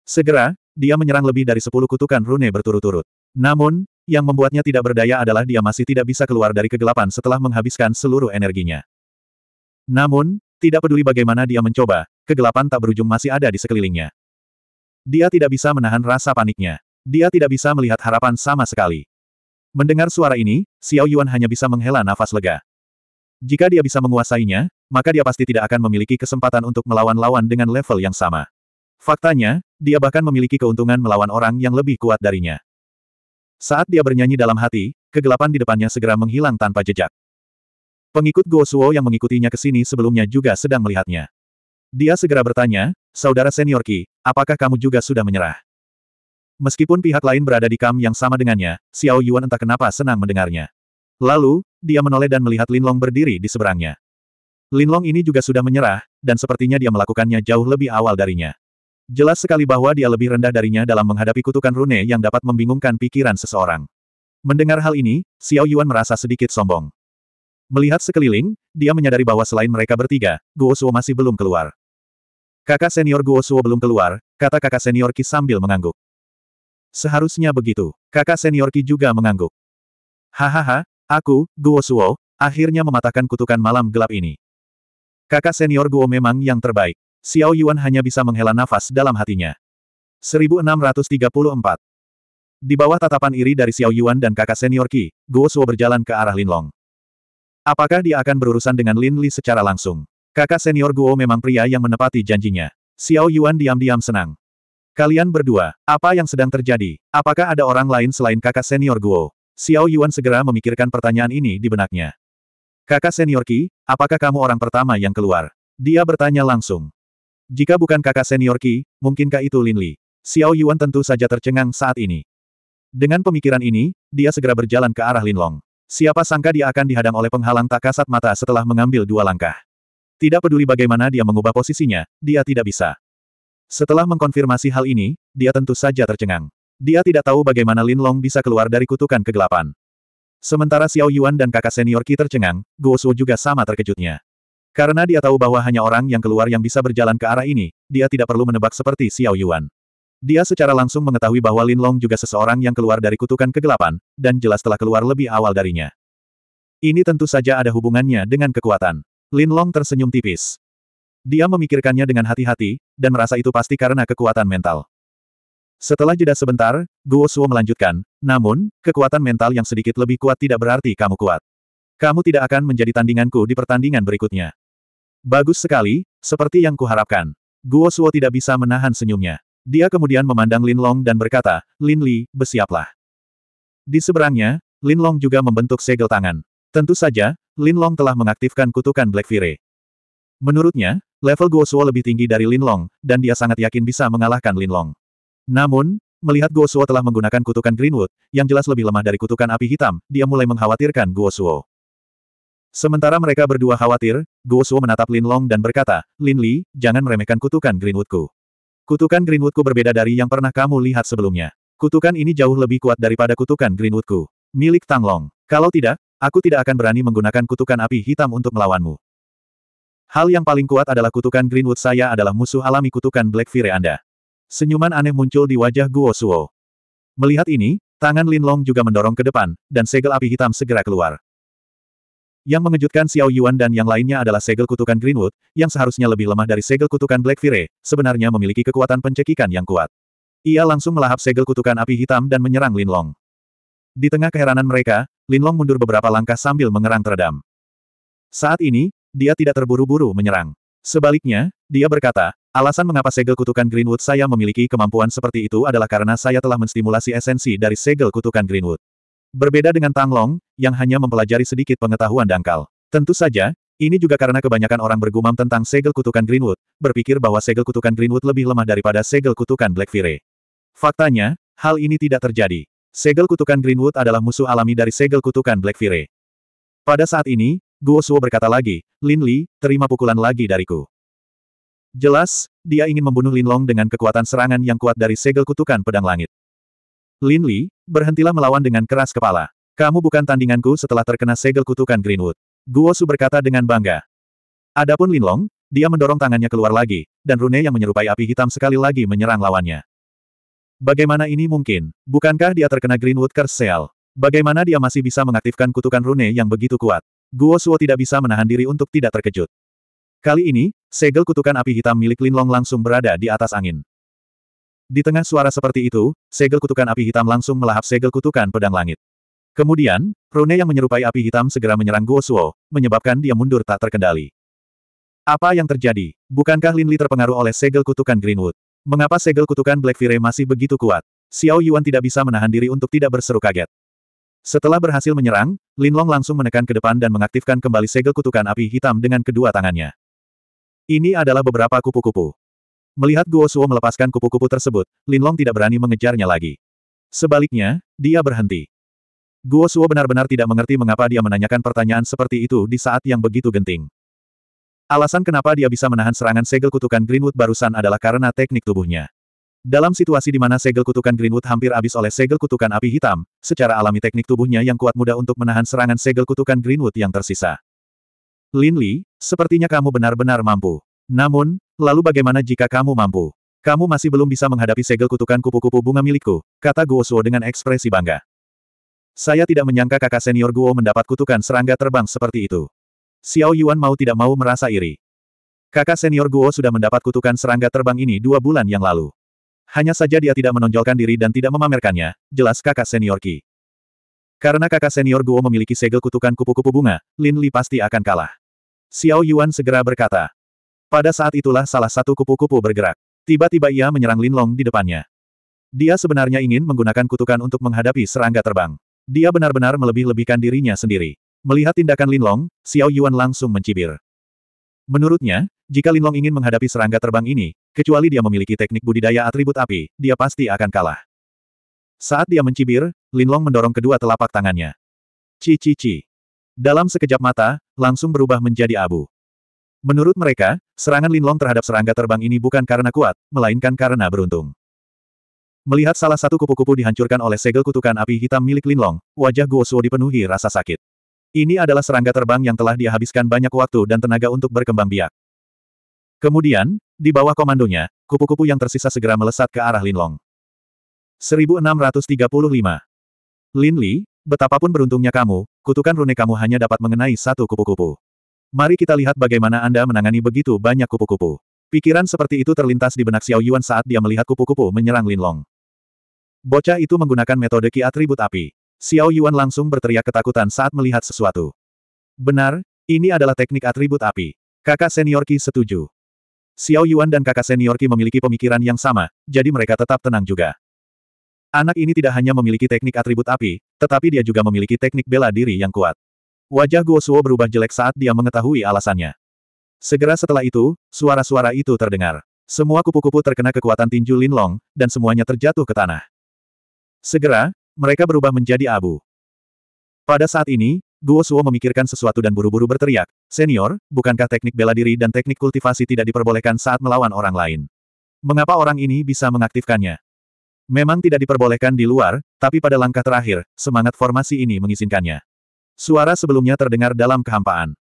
Segera, dia menyerang lebih dari sepuluh kutukan rune berturut-turut. Namun, yang membuatnya tidak berdaya adalah dia masih tidak bisa keluar dari kegelapan setelah menghabiskan seluruh energinya. Namun, tidak peduli bagaimana dia mencoba, kegelapan tak berujung masih ada di sekelilingnya. Dia tidak bisa menahan rasa paniknya. Dia tidak bisa melihat harapan sama sekali. Mendengar suara ini, Xiao Yuan hanya bisa menghela nafas lega. Jika dia bisa menguasainya, maka dia pasti tidak akan memiliki kesempatan untuk melawan lawan dengan level yang sama. Faktanya, dia bahkan memiliki keuntungan melawan orang yang lebih kuat darinya. Saat dia bernyanyi dalam hati, kegelapan di depannya segera menghilang tanpa jejak. Pengikut Guo Suo yang mengikutinya ke sini sebelumnya juga sedang melihatnya. Dia segera bertanya, Saudara senior Ki, apakah kamu juga sudah menyerah? Meskipun pihak lain berada di kam yang sama dengannya, Xiao Yuan entah kenapa senang mendengarnya. Lalu, dia menoleh dan melihat Lin Long berdiri di seberangnya. Linlong ini juga sudah menyerah, dan sepertinya dia melakukannya jauh lebih awal darinya. Jelas sekali bahwa dia lebih rendah darinya dalam menghadapi kutukan rune yang dapat membingungkan pikiran seseorang. Mendengar hal ini, Xiao Yuan merasa sedikit sombong. Melihat sekeliling, dia menyadari bahwa selain mereka bertiga, Guo Suo masih belum keluar. Kakak senior Guo Suo belum keluar, kata kakak senior Ki sambil mengangguk. Seharusnya begitu. Kakak senior Ki juga mengangguk. Hahaha, aku, Guo Suo, akhirnya mematahkan kutukan malam gelap ini. Kakak senior Guo memang yang terbaik. Xiao Yuan hanya bisa menghela nafas dalam hatinya. 1634 Di bawah tatapan iri dari Xiao Yuan dan kakak senior Qi, Guo Suo berjalan ke arah Lin Long. Apakah dia akan berurusan dengan Lin Li secara langsung? Kakak senior Guo memang pria yang menepati janjinya. Xiao Yuan diam-diam senang. Kalian berdua, apa yang sedang terjadi? Apakah ada orang lain selain kakak senior Guo? Xiao Yuan segera memikirkan pertanyaan ini di benaknya. Kakak senior Ki, apakah kamu orang pertama yang keluar? Dia bertanya langsung. Jika bukan kakak senior Ki, mungkinkah itu Lin Li? Xiao Yuan tentu saja tercengang saat ini. Dengan pemikiran ini, dia segera berjalan ke arah Lin Long. Siapa sangka dia akan dihadang oleh penghalang tak kasat mata setelah mengambil dua langkah. Tidak peduli bagaimana dia mengubah posisinya, dia tidak bisa. Setelah mengkonfirmasi hal ini, dia tentu saja tercengang. Dia tidak tahu bagaimana Lin Long bisa keluar dari kutukan kegelapan. Sementara Xiao Yuan dan kakak senior Ki tercengang, Guo Su juga sama terkejutnya. Karena dia tahu bahwa hanya orang yang keluar yang bisa berjalan ke arah ini, dia tidak perlu menebak seperti Xiao Yuan. Dia secara langsung mengetahui bahwa Lin Long juga seseorang yang keluar dari kutukan kegelapan, dan jelas telah keluar lebih awal darinya. Ini tentu saja ada hubungannya dengan kekuatan. Lin Long tersenyum tipis. Dia memikirkannya dengan hati-hati, dan merasa itu pasti karena kekuatan mental. Setelah jeda sebentar, Guo Suo melanjutkan, namun, kekuatan mental yang sedikit lebih kuat tidak berarti kamu kuat. Kamu tidak akan menjadi tandinganku di pertandingan berikutnya. Bagus sekali, seperti yang kuharapkan. Guo Suo tidak bisa menahan senyumnya. Dia kemudian memandang Lin Long dan berkata, Lin Li, bersiaplah. Di seberangnya, Lin Long juga membentuk segel tangan. Tentu saja, Lin Long telah mengaktifkan kutukan Black Fury. Menurutnya, level Guo Suo lebih tinggi dari Lin Long, dan dia sangat yakin bisa mengalahkan Lin Long. Namun, melihat Guo Suo telah menggunakan kutukan Greenwood, yang jelas lebih lemah dari kutukan api hitam, dia mulai mengkhawatirkan Guo Suo. Sementara mereka berdua khawatir, Guo Suo menatap Lin Long dan berkata, Lin Li, jangan meremehkan kutukan Greenwoodku. Kutukan Greenwoodku berbeda dari yang pernah kamu lihat sebelumnya. Kutukan ini jauh lebih kuat daripada kutukan Greenwoodku. Milik Tang Long. Kalau tidak, aku tidak akan berani menggunakan kutukan api hitam untuk melawanmu. Hal yang paling kuat adalah kutukan Greenwood saya adalah musuh alami kutukan Black Fire Anda. Senyuman aneh muncul di wajah Guo Suo. Melihat ini, tangan Lin Long juga mendorong ke depan, dan segel api hitam segera keluar. Yang mengejutkan Xiao Yuan dan yang lainnya adalah segel kutukan Greenwood, yang seharusnya lebih lemah dari segel kutukan Black Fire, sebenarnya memiliki kekuatan pencekikan yang kuat. Ia langsung melahap segel kutukan api hitam dan menyerang Lin Long. Di tengah keheranan mereka, Lin Long mundur beberapa langkah sambil mengerang teredam. Saat ini, dia tidak terburu-buru menyerang. Sebaliknya, dia berkata, Alasan mengapa segel kutukan Greenwood saya memiliki kemampuan seperti itu adalah karena saya telah menstimulasi esensi dari segel kutukan Greenwood. Berbeda dengan Tang Long, yang hanya mempelajari sedikit pengetahuan dangkal. Tentu saja, ini juga karena kebanyakan orang bergumam tentang segel kutukan Greenwood, berpikir bahwa segel kutukan Greenwood lebih lemah daripada segel kutukan Black Fire. Faktanya, hal ini tidak terjadi. Segel kutukan Greenwood adalah musuh alami dari segel kutukan Black Fire. Pada saat ini, Guo Suo berkata lagi, Lin Li, terima pukulan lagi dariku. Jelas, dia ingin membunuh Lin Long dengan kekuatan serangan yang kuat dari segel kutukan pedang langit. Lin Li, berhentilah melawan dengan keras kepala. Kamu bukan tandinganku setelah terkena segel kutukan Greenwood. Guo Su berkata dengan bangga. Adapun Lin Long, dia mendorong tangannya keluar lagi, dan rune yang menyerupai api hitam sekali lagi menyerang lawannya. Bagaimana ini mungkin? Bukankah dia terkena Greenwood Curse Seal? Bagaimana dia masih bisa mengaktifkan kutukan rune yang begitu kuat? Guo Suo tidak bisa menahan diri untuk tidak terkejut. Kali ini, segel kutukan api hitam milik Linlong langsung berada di atas angin. Di tengah suara seperti itu, segel kutukan api hitam langsung melahap segel kutukan pedang langit. Kemudian, rune yang menyerupai api hitam segera menyerang Guo Suo, menyebabkan dia mundur tak terkendali. Apa yang terjadi? Bukankah Lin Li terpengaruh oleh segel kutukan Greenwood? Mengapa segel kutukan Black Fire masih begitu kuat? Xiao Yuan tidak bisa menahan diri untuk tidak berseru kaget. Setelah berhasil menyerang, Lin Long langsung menekan ke depan dan mengaktifkan kembali segel kutukan api hitam dengan kedua tangannya. Ini adalah beberapa kupu-kupu. Melihat Guo Suo melepaskan kupu-kupu tersebut, Linlong tidak berani mengejarnya lagi. Sebaliknya, dia berhenti. Guo Suo benar-benar tidak mengerti mengapa dia menanyakan pertanyaan seperti itu di saat yang begitu genting. Alasan kenapa dia bisa menahan serangan segel kutukan Greenwood barusan adalah karena teknik tubuhnya. Dalam situasi di mana segel kutukan Greenwood hampir habis oleh segel kutukan api hitam, secara alami teknik tubuhnya yang kuat mudah untuk menahan serangan segel kutukan Greenwood yang tersisa. Lin Li, sepertinya kamu benar-benar mampu. Namun, lalu bagaimana jika kamu mampu? Kamu masih belum bisa menghadapi segel kutukan kupu-kupu bunga milikku, kata Guo Suo dengan ekspresi bangga. Saya tidak menyangka kakak senior Guo mendapat kutukan serangga terbang seperti itu. Xiao Yuan mau tidak mau merasa iri. Kakak senior Guo sudah mendapat kutukan serangga terbang ini dua bulan yang lalu. Hanya saja dia tidak menonjolkan diri dan tidak memamerkannya, jelas kakak senior Ki. Karena kakak senior Guo memiliki segel kutukan kupu-kupu bunga, Lin Li pasti akan kalah. Xiao Yuan segera berkata. Pada saat itulah salah satu kupu-kupu bergerak. Tiba-tiba ia menyerang Lin Long di depannya. Dia sebenarnya ingin menggunakan kutukan untuk menghadapi serangga terbang. Dia benar-benar melebih-lebihkan dirinya sendiri. Melihat tindakan Lin Long, Xiao Yuan langsung mencibir. Menurutnya, jika Lin Long ingin menghadapi serangga terbang ini, kecuali dia memiliki teknik budidaya atribut api, dia pasti akan kalah. Saat dia mencibir, Lin Long mendorong kedua telapak tangannya. Ci-ci-ci. Dalam sekejap mata, langsung berubah menjadi abu. Menurut mereka, serangan Linlong terhadap serangga terbang ini bukan karena kuat, melainkan karena beruntung. Melihat salah satu kupu-kupu dihancurkan oleh segel kutukan api hitam milik Linlong, wajah Guo Suo dipenuhi rasa sakit. Ini adalah serangga terbang yang telah dia banyak waktu dan tenaga untuk berkembang biak. Kemudian, di bawah komandonya, kupu-kupu yang tersisa segera melesat ke arah Linlong. 1635 Lin Li, Betapapun beruntungnya kamu, kutukan rune kamu hanya dapat mengenai satu kupu-kupu. Mari kita lihat bagaimana Anda menangani begitu banyak kupu-kupu. Pikiran seperti itu terlintas di benak Xiao Yuan saat dia melihat kupu-kupu menyerang Linlong. Bocah itu menggunakan metode ki atribut api. Xiao Yuan langsung berteriak ketakutan saat melihat sesuatu. Benar, ini adalah teknik atribut api. Kakak senior Ki setuju. Xiao Yuan dan kakak senior Ki memiliki pemikiran yang sama, jadi mereka tetap tenang juga. Anak ini tidak hanya memiliki teknik atribut api, tetapi dia juga memiliki teknik bela diri yang kuat. Wajah Guo Suo berubah jelek saat dia mengetahui alasannya. Segera setelah itu, suara-suara itu terdengar. Semua kupu-kupu terkena kekuatan tinju Linlong, dan semuanya terjatuh ke tanah. Segera, mereka berubah menjadi abu. Pada saat ini, Guo Suo memikirkan sesuatu dan buru-buru berteriak, Senior, bukankah teknik bela diri dan teknik kultivasi tidak diperbolehkan saat melawan orang lain? Mengapa orang ini bisa mengaktifkannya? Memang tidak diperbolehkan di luar, tapi pada langkah terakhir, semangat formasi ini mengizinkannya. Suara sebelumnya terdengar dalam kehampaan.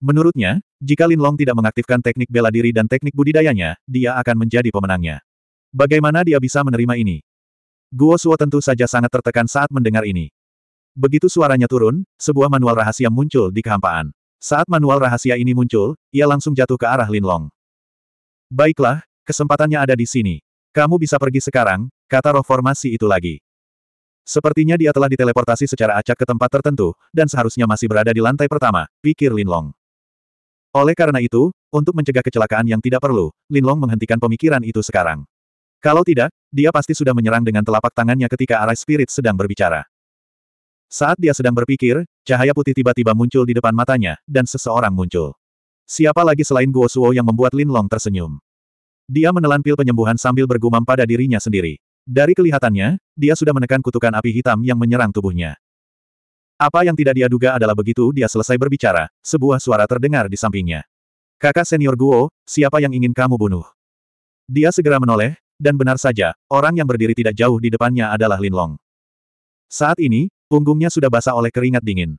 Menurutnya, jika Lin Long tidak mengaktifkan teknik bela diri dan teknik budidayanya, dia akan menjadi pemenangnya. Bagaimana dia bisa menerima ini? Guo Suo tentu saja sangat tertekan saat mendengar ini. Begitu suaranya turun, sebuah manual rahasia muncul di kehampaan. Saat manual rahasia ini muncul, ia langsung jatuh ke arah Lin Long. Baiklah, kesempatannya ada di sini. Kamu bisa pergi sekarang, kata roh formasi itu lagi. Sepertinya dia telah diteleportasi secara acak ke tempat tertentu, dan seharusnya masih berada di lantai pertama, pikir Lin Long. Oleh karena itu, untuk mencegah kecelakaan yang tidak perlu, Lin Long menghentikan pemikiran itu sekarang. Kalau tidak, dia pasti sudah menyerang dengan telapak tangannya ketika arai spirit sedang berbicara. Saat dia sedang berpikir, cahaya putih tiba-tiba muncul di depan matanya, dan seseorang muncul. Siapa lagi selain Guo Suo yang membuat Lin Long tersenyum? Dia menelan pil penyembuhan sambil bergumam pada dirinya sendiri. Dari kelihatannya, dia sudah menekan kutukan api hitam yang menyerang tubuhnya. Apa yang tidak dia duga adalah begitu dia selesai berbicara, sebuah suara terdengar di sampingnya. Kakak senior Guo, siapa yang ingin kamu bunuh? Dia segera menoleh, dan benar saja, orang yang berdiri tidak jauh di depannya adalah Lin Long. Saat ini, punggungnya sudah basah oleh keringat dingin.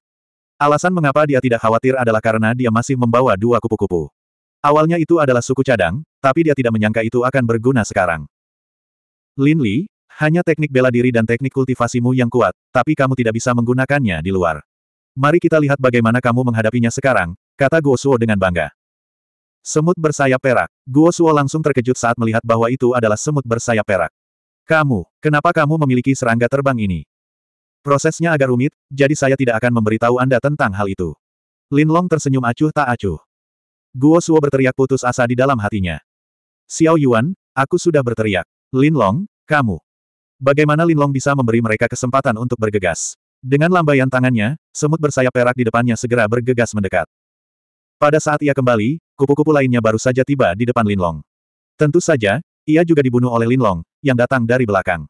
Alasan mengapa dia tidak khawatir adalah karena dia masih membawa dua kupu-kupu. Awalnya itu adalah suku cadang, tapi dia tidak menyangka itu akan berguna sekarang. Lin Li, hanya teknik bela diri dan teknik kultivasimu yang kuat, tapi kamu tidak bisa menggunakannya di luar. Mari kita lihat bagaimana kamu menghadapinya sekarang, kata Guo Suo dengan bangga. Semut bersayap perak. Guo Suo langsung terkejut saat melihat bahwa itu adalah semut bersayap perak. Kamu, kenapa kamu memiliki serangga terbang ini? Prosesnya agak rumit, jadi saya tidak akan memberitahu Anda tentang hal itu. Lin Long tersenyum acuh tak acuh. Guo Suo berteriak putus asa di dalam hatinya. Xiao Yuan, aku sudah berteriak. Lin Long, kamu. Bagaimana Lin Long bisa memberi mereka kesempatan untuk bergegas? Dengan lambaian tangannya, semut bersayap perak di depannya segera bergegas mendekat. Pada saat ia kembali, kupu-kupu lainnya baru saja tiba di depan Lin Long. Tentu saja, ia juga dibunuh oleh Lin Long, yang datang dari belakang.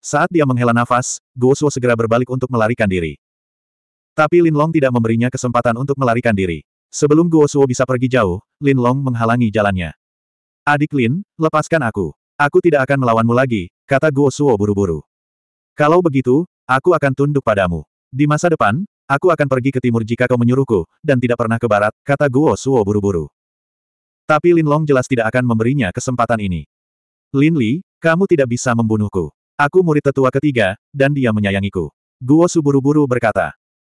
Saat dia menghela nafas, Guo Suo segera berbalik untuk melarikan diri. Tapi Lin Long tidak memberinya kesempatan untuk melarikan diri. Sebelum Guo Suo bisa pergi jauh, Lin Long menghalangi jalannya. Adik Lin, lepaskan aku. Aku tidak akan melawanmu lagi, kata Guo Suo buru-buru. Kalau begitu, aku akan tunduk padamu. Di masa depan, aku akan pergi ke timur jika kau menyuruhku, dan tidak pernah ke barat, kata Guo Suo buru-buru. Tapi Lin Long jelas tidak akan memberinya kesempatan ini. Lin Li, kamu tidak bisa membunuhku. Aku murid tetua ketiga, dan dia menyayangiku. Guo Su buru-buru berkata.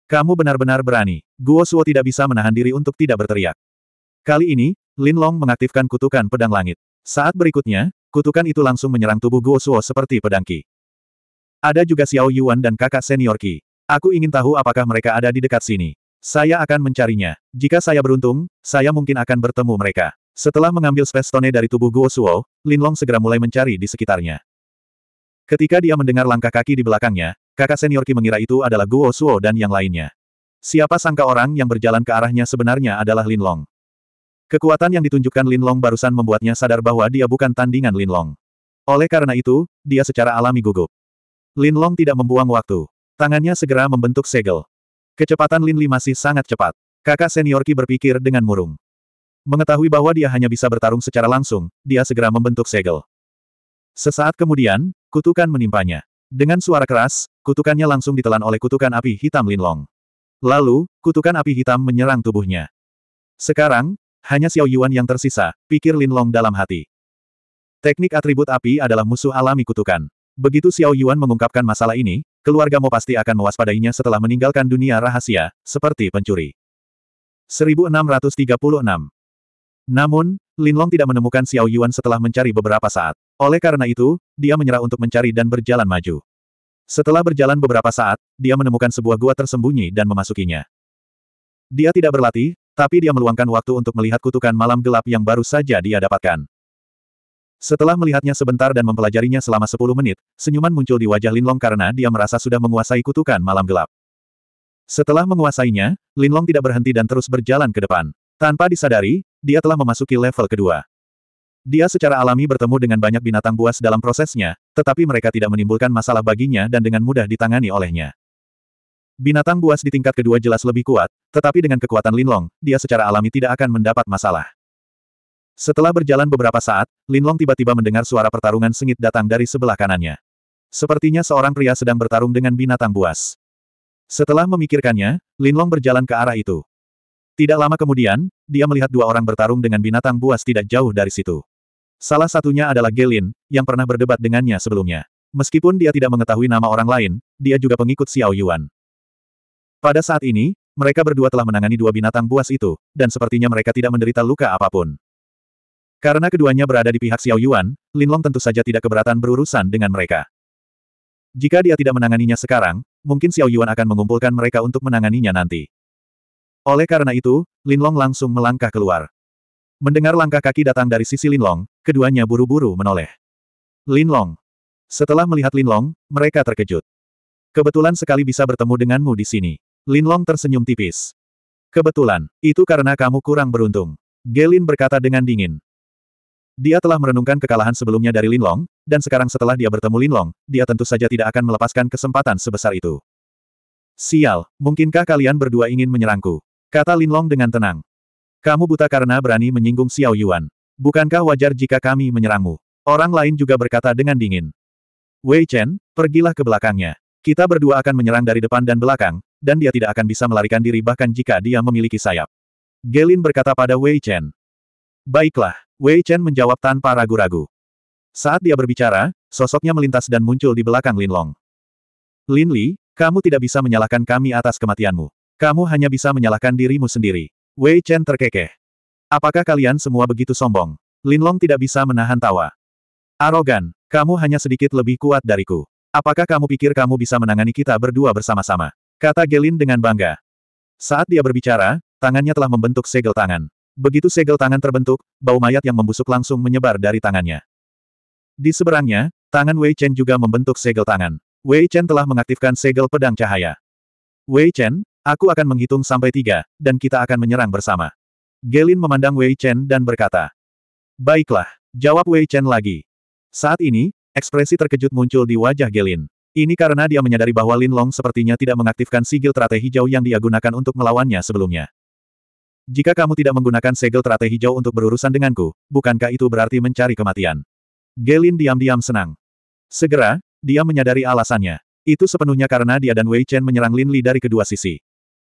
Kamu benar-benar berani. Guo Suo tidak bisa menahan diri untuk tidak berteriak. Kali ini, Lin Long mengaktifkan kutukan pedang langit. Saat berikutnya, kutukan itu langsung menyerang tubuh Guo Suo seperti pedang Qi. Ada juga Xiao Yuan dan kakak senior Ki. Aku ingin tahu apakah mereka ada di dekat sini. Saya akan mencarinya. Jika saya beruntung, saya mungkin akan bertemu mereka. Setelah mengambil space stone dari tubuh Guo Suo, Lin Long segera mulai mencari di sekitarnya. Ketika dia mendengar langkah kaki di belakangnya, kakak senior Ki mengira itu adalah Guo Suo dan yang lainnya. Siapa sangka orang yang berjalan ke arahnya sebenarnya adalah Lin Long. Kekuatan yang ditunjukkan Lin Long barusan membuatnya sadar bahwa dia bukan tandingan Lin Long. Oleh karena itu, dia secara alami gugup. Lin Long tidak membuang waktu. Tangannya segera membentuk segel. Kecepatan Lin Li masih sangat cepat. Kakak senior Ki berpikir dengan murung. Mengetahui bahwa dia hanya bisa bertarung secara langsung, dia segera membentuk segel. Sesaat kemudian, kutukan menimpanya. Dengan suara keras, kutukannya langsung ditelan oleh kutukan api hitam Lin Long. Lalu, kutukan api hitam menyerang tubuhnya. Sekarang, hanya Xiao Yuan yang tersisa, pikir Lin Long dalam hati. Teknik atribut api adalah musuh alami kutukan. Begitu Xiao Yuan mengungkapkan masalah ini, keluarga Mo pasti akan mewaspadainya setelah meninggalkan dunia rahasia, seperti pencuri. 1636 Namun, Lin Long tidak menemukan Xiao Yuan setelah mencari beberapa saat. Oleh karena itu, dia menyerah untuk mencari dan berjalan maju. Setelah berjalan beberapa saat, dia menemukan sebuah gua tersembunyi dan memasukinya. Dia tidak berlatih, tapi dia meluangkan waktu untuk melihat kutukan malam gelap yang baru saja dia dapatkan. Setelah melihatnya sebentar dan mempelajarinya selama 10 menit, senyuman muncul di wajah Linlong karena dia merasa sudah menguasai kutukan malam gelap. Setelah menguasainya, Linlong tidak berhenti dan terus berjalan ke depan. Tanpa disadari, dia telah memasuki level kedua. Dia secara alami bertemu dengan banyak binatang buas dalam prosesnya, tetapi mereka tidak menimbulkan masalah baginya dan dengan mudah ditangani olehnya. Binatang buas di tingkat kedua jelas lebih kuat, tetapi dengan kekuatan Linlong, dia secara alami tidak akan mendapat masalah. Setelah berjalan beberapa saat, Linlong tiba-tiba mendengar suara pertarungan sengit datang dari sebelah kanannya. Sepertinya seorang pria sedang bertarung dengan binatang buas. Setelah memikirkannya, Linlong berjalan ke arah itu. Tidak lama kemudian, dia melihat dua orang bertarung dengan binatang buas tidak jauh dari situ. Salah satunya adalah Gelin, yang pernah berdebat dengannya sebelumnya. Meskipun dia tidak mengetahui nama orang lain, dia juga pengikut Xiao Yuan. Pada saat ini, mereka berdua telah menangani dua binatang buas itu, dan sepertinya mereka tidak menderita luka apapun. Karena keduanya berada di pihak Xiao Yuan, Lin Long tentu saja tidak keberatan berurusan dengan mereka. Jika dia tidak menanganinya sekarang, mungkin Xiao Yuan akan mengumpulkan mereka untuk menanganinya nanti. Oleh karena itu, Lin Long langsung melangkah keluar. Mendengar langkah kaki datang dari sisi Lin Long, keduanya buru-buru menoleh. Lin Long, Setelah melihat Lin Long, mereka terkejut. Kebetulan sekali bisa bertemu denganmu di sini. Linlong tersenyum tipis. Kebetulan, itu karena kamu kurang beruntung. Gelin berkata dengan dingin. Dia telah merenungkan kekalahan sebelumnya dari Linlong, dan sekarang setelah dia bertemu Linlong, dia tentu saja tidak akan melepaskan kesempatan sebesar itu. Sial, mungkinkah kalian berdua ingin menyerangku? Kata Linlong dengan tenang. Kamu buta karena berani menyinggung Xiao Yuan. Bukankah wajar jika kami menyerangmu? Orang lain juga berkata dengan dingin. Wei Chen, pergilah ke belakangnya. Kita berdua akan menyerang dari depan dan belakang, dan dia tidak akan bisa melarikan diri bahkan jika dia memiliki sayap. Gelin berkata pada Wei Chen. Baiklah, Wei Chen menjawab tanpa ragu-ragu. Saat dia berbicara, sosoknya melintas dan muncul di belakang Lin Long. Lin Li, kamu tidak bisa menyalahkan kami atas kematianmu. Kamu hanya bisa menyalahkan dirimu sendiri. Wei Chen terkekeh. Apakah kalian semua begitu sombong? Lin Long tidak bisa menahan tawa. Arogan, kamu hanya sedikit lebih kuat dariku. Apakah kamu pikir kamu bisa menangani kita berdua bersama-sama? Kata Gelin dengan bangga. Saat dia berbicara, tangannya telah membentuk segel tangan. Begitu segel tangan terbentuk, bau mayat yang membusuk langsung menyebar dari tangannya. Di seberangnya, tangan Wei Chen juga membentuk segel tangan. Wei Chen telah mengaktifkan segel pedang cahaya. Wei Chen, aku akan menghitung sampai tiga, dan kita akan menyerang bersama. Gelin memandang Wei Chen dan berkata. Baiklah, jawab Wei Chen lagi. Saat ini, ekspresi terkejut muncul di wajah Gelin. Ini karena dia menyadari bahwa Lin Long sepertinya tidak mengaktifkan sigil teratai hijau yang dia gunakan untuk melawannya sebelumnya. Jika kamu tidak menggunakan segel teratai hijau untuk berurusan denganku, bukankah itu berarti mencari kematian? Gelin diam-diam senang. Segera, dia menyadari alasannya. Itu sepenuhnya karena dia dan Wei Chen menyerang Lin Li dari kedua sisi.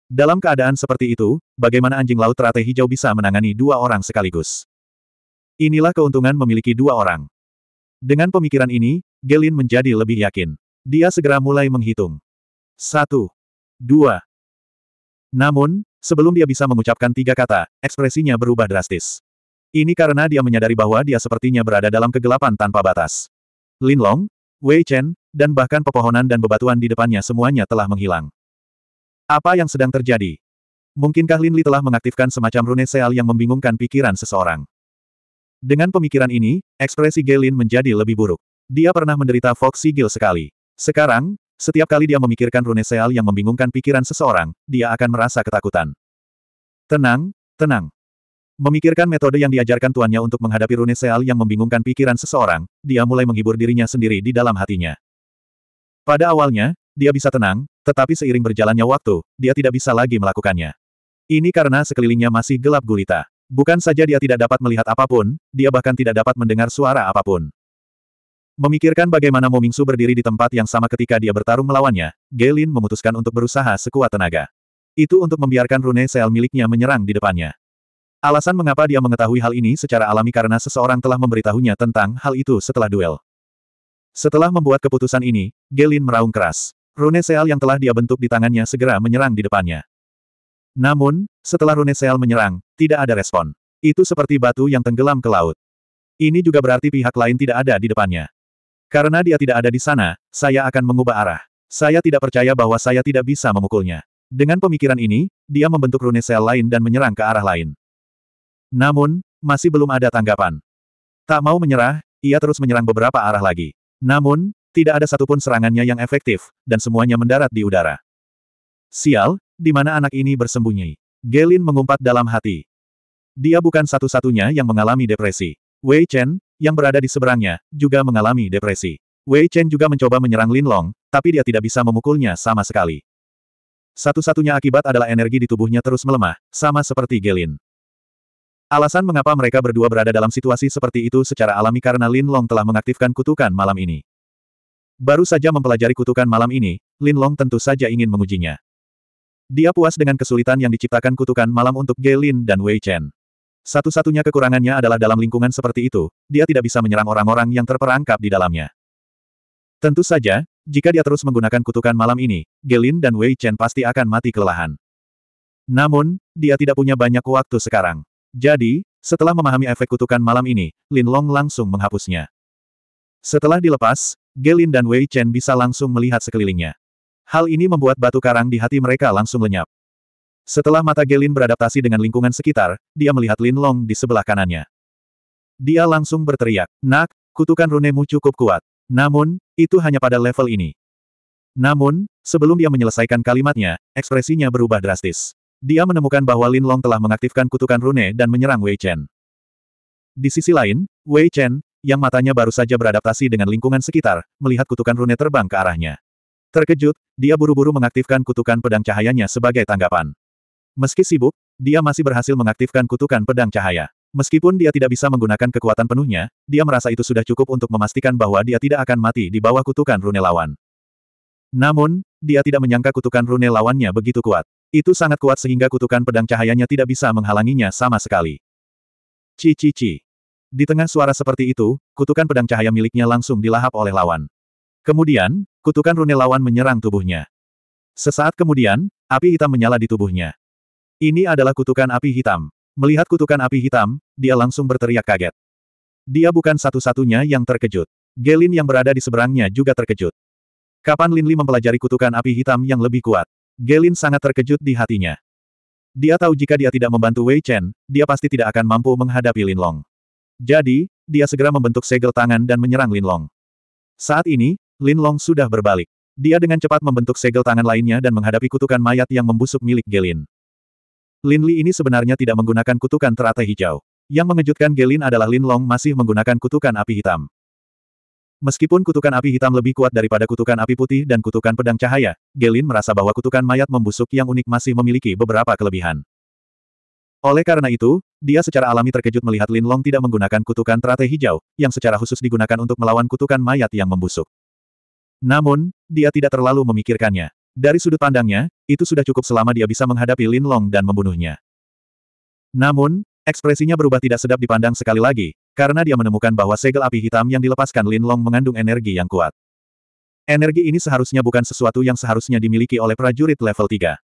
Dalam keadaan seperti itu, bagaimana anjing laut teratai hijau bisa menangani dua orang sekaligus? Inilah keuntungan memiliki dua orang. Dengan pemikiran ini, Gelin menjadi lebih yakin. Dia segera mulai menghitung. Satu. Dua. Namun, sebelum dia bisa mengucapkan tiga kata, ekspresinya berubah drastis. Ini karena dia menyadari bahwa dia sepertinya berada dalam kegelapan tanpa batas. Linlong, Wei Chen, dan bahkan pepohonan dan bebatuan di depannya semuanya telah menghilang. Apa yang sedang terjadi? Mungkinkah Lin Li telah mengaktifkan semacam rune seal yang membingungkan pikiran seseorang? Dengan pemikiran ini, ekspresi Gelin menjadi lebih buruk. Dia pernah menderita Fox Sigil sekali. Sekarang, setiap kali dia memikirkan rune seal yang membingungkan pikiran seseorang, dia akan merasa ketakutan. Tenang, tenang. Memikirkan metode yang diajarkan tuannya untuk menghadapi rune seal yang membingungkan pikiran seseorang, dia mulai menghibur dirinya sendiri di dalam hatinya. Pada awalnya, dia bisa tenang, tetapi seiring berjalannya waktu, dia tidak bisa lagi melakukannya. Ini karena sekelilingnya masih gelap gulita. Bukan saja dia tidak dapat melihat apapun, dia bahkan tidak dapat mendengar suara apapun. Memikirkan bagaimana Momingsu berdiri di tempat yang sama ketika dia bertarung melawannya, Gelin memutuskan untuk berusaha sekuat tenaga. Itu untuk membiarkan rune sel miliknya menyerang di depannya. Alasan mengapa dia mengetahui hal ini secara alami karena seseorang telah memberitahunya tentang hal itu setelah duel. Setelah membuat keputusan ini, Gelin meraung keras. Rune Seal yang telah dia bentuk di tangannya segera menyerang di depannya. Namun, setelah Rune Seal menyerang, tidak ada respon. Itu seperti batu yang tenggelam ke laut. Ini juga berarti pihak lain tidak ada di depannya. Karena dia tidak ada di sana, saya akan mengubah arah. Saya tidak percaya bahwa saya tidak bisa memukulnya. Dengan pemikiran ini, dia membentuk rune sel lain dan menyerang ke arah lain. Namun, masih belum ada tanggapan. Tak mau menyerah, ia terus menyerang beberapa arah lagi. Namun, tidak ada satupun serangannya yang efektif, dan semuanya mendarat di udara. Sial, di mana anak ini bersembunyi? Gelin mengumpat dalam hati. Dia bukan satu-satunya yang mengalami depresi. Wei Chen, yang berada di seberangnya, juga mengalami depresi. Wei Chen juga mencoba menyerang Lin Long, tapi dia tidak bisa memukulnya sama sekali. Satu-satunya akibat adalah energi di tubuhnya terus melemah, sama seperti Gelin. Alasan mengapa mereka berdua berada dalam situasi seperti itu secara alami karena Lin Long telah mengaktifkan kutukan malam ini. Baru saja mempelajari kutukan malam ini, Lin Long tentu saja ingin mengujinya. Dia puas dengan kesulitan yang diciptakan kutukan malam untuk Gelin dan Wei Chen. Satu-satunya kekurangannya adalah dalam lingkungan seperti itu, dia tidak bisa menyerang orang-orang yang terperangkap di dalamnya. Tentu saja, jika dia terus menggunakan kutukan malam ini, Gelin dan Wei Chen pasti akan mati kelelahan. Namun, dia tidak punya banyak waktu sekarang. Jadi, setelah memahami efek kutukan malam ini, Lin Long langsung menghapusnya. Setelah dilepas, Gelin dan Wei Chen bisa langsung melihat sekelilingnya. Hal ini membuat batu karang di hati mereka langsung lenyap. Setelah mata Gelin beradaptasi dengan lingkungan sekitar, dia melihat Lin Long di sebelah kanannya. Dia langsung berteriak, Nak, kutukan runemu cukup kuat. Namun, itu hanya pada level ini. Namun, sebelum dia menyelesaikan kalimatnya, ekspresinya berubah drastis. Dia menemukan bahwa Lin Long telah mengaktifkan kutukan rune dan menyerang Wei Chen. Di sisi lain, Wei Chen, yang matanya baru saja beradaptasi dengan lingkungan sekitar, melihat kutukan rune terbang ke arahnya. Terkejut, dia buru-buru mengaktifkan kutukan pedang cahayanya sebagai tanggapan. Meski sibuk, dia masih berhasil mengaktifkan kutukan pedang cahaya. Meskipun dia tidak bisa menggunakan kekuatan penuhnya, dia merasa itu sudah cukup untuk memastikan bahwa dia tidak akan mati di bawah kutukan rune lawan. Namun, dia tidak menyangka kutukan rune lawannya begitu kuat. Itu sangat kuat sehingga kutukan pedang cahayanya tidak bisa menghalanginya sama sekali. Cici-ci. Di tengah suara seperti itu, kutukan pedang cahaya miliknya langsung dilahap oleh lawan. Kemudian, kutukan rune lawan menyerang tubuhnya. Sesaat kemudian, api hitam menyala di tubuhnya. Ini adalah kutukan api hitam. Melihat kutukan api hitam, dia langsung berteriak kaget. Dia bukan satu-satunya yang terkejut. Gelin yang berada di seberangnya juga terkejut. Kapan Lin Li mempelajari kutukan api hitam yang lebih kuat? Gelin sangat terkejut di hatinya. Dia tahu jika dia tidak membantu Wei Chen, dia pasti tidak akan mampu menghadapi Lin Long. Jadi, dia segera membentuk segel tangan dan menyerang Lin Long. Saat ini, Lin Long sudah berbalik. Dia dengan cepat membentuk segel tangan lainnya dan menghadapi kutukan mayat yang membusuk milik Gelin. Lin Li ini sebenarnya tidak menggunakan kutukan teratai hijau. Yang mengejutkan Gelin adalah Lin Long masih menggunakan kutukan api hitam. Meskipun kutukan api hitam lebih kuat daripada kutukan api putih dan kutukan pedang cahaya, Gelin merasa bahwa kutukan mayat membusuk yang unik masih memiliki beberapa kelebihan. Oleh karena itu, dia secara alami terkejut melihat Lin Long tidak menggunakan kutukan teratai hijau, yang secara khusus digunakan untuk melawan kutukan mayat yang membusuk. Namun, dia tidak terlalu memikirkannya. Dari sudut pandangnya, itu sudah cukup selama dia bisa menghadapi Lin Long dan membunuhnya. Namun, ekspresinya berubah tidak sedap dipandang sekali lagi, karena dia menemukan bahwa segel api hitam yang dilepaskan Lin Long mengandung energi yang kuat. Energi ini seharusnya bukan sesuatu yang seharusnya dimiliki oleh prajurit level 3.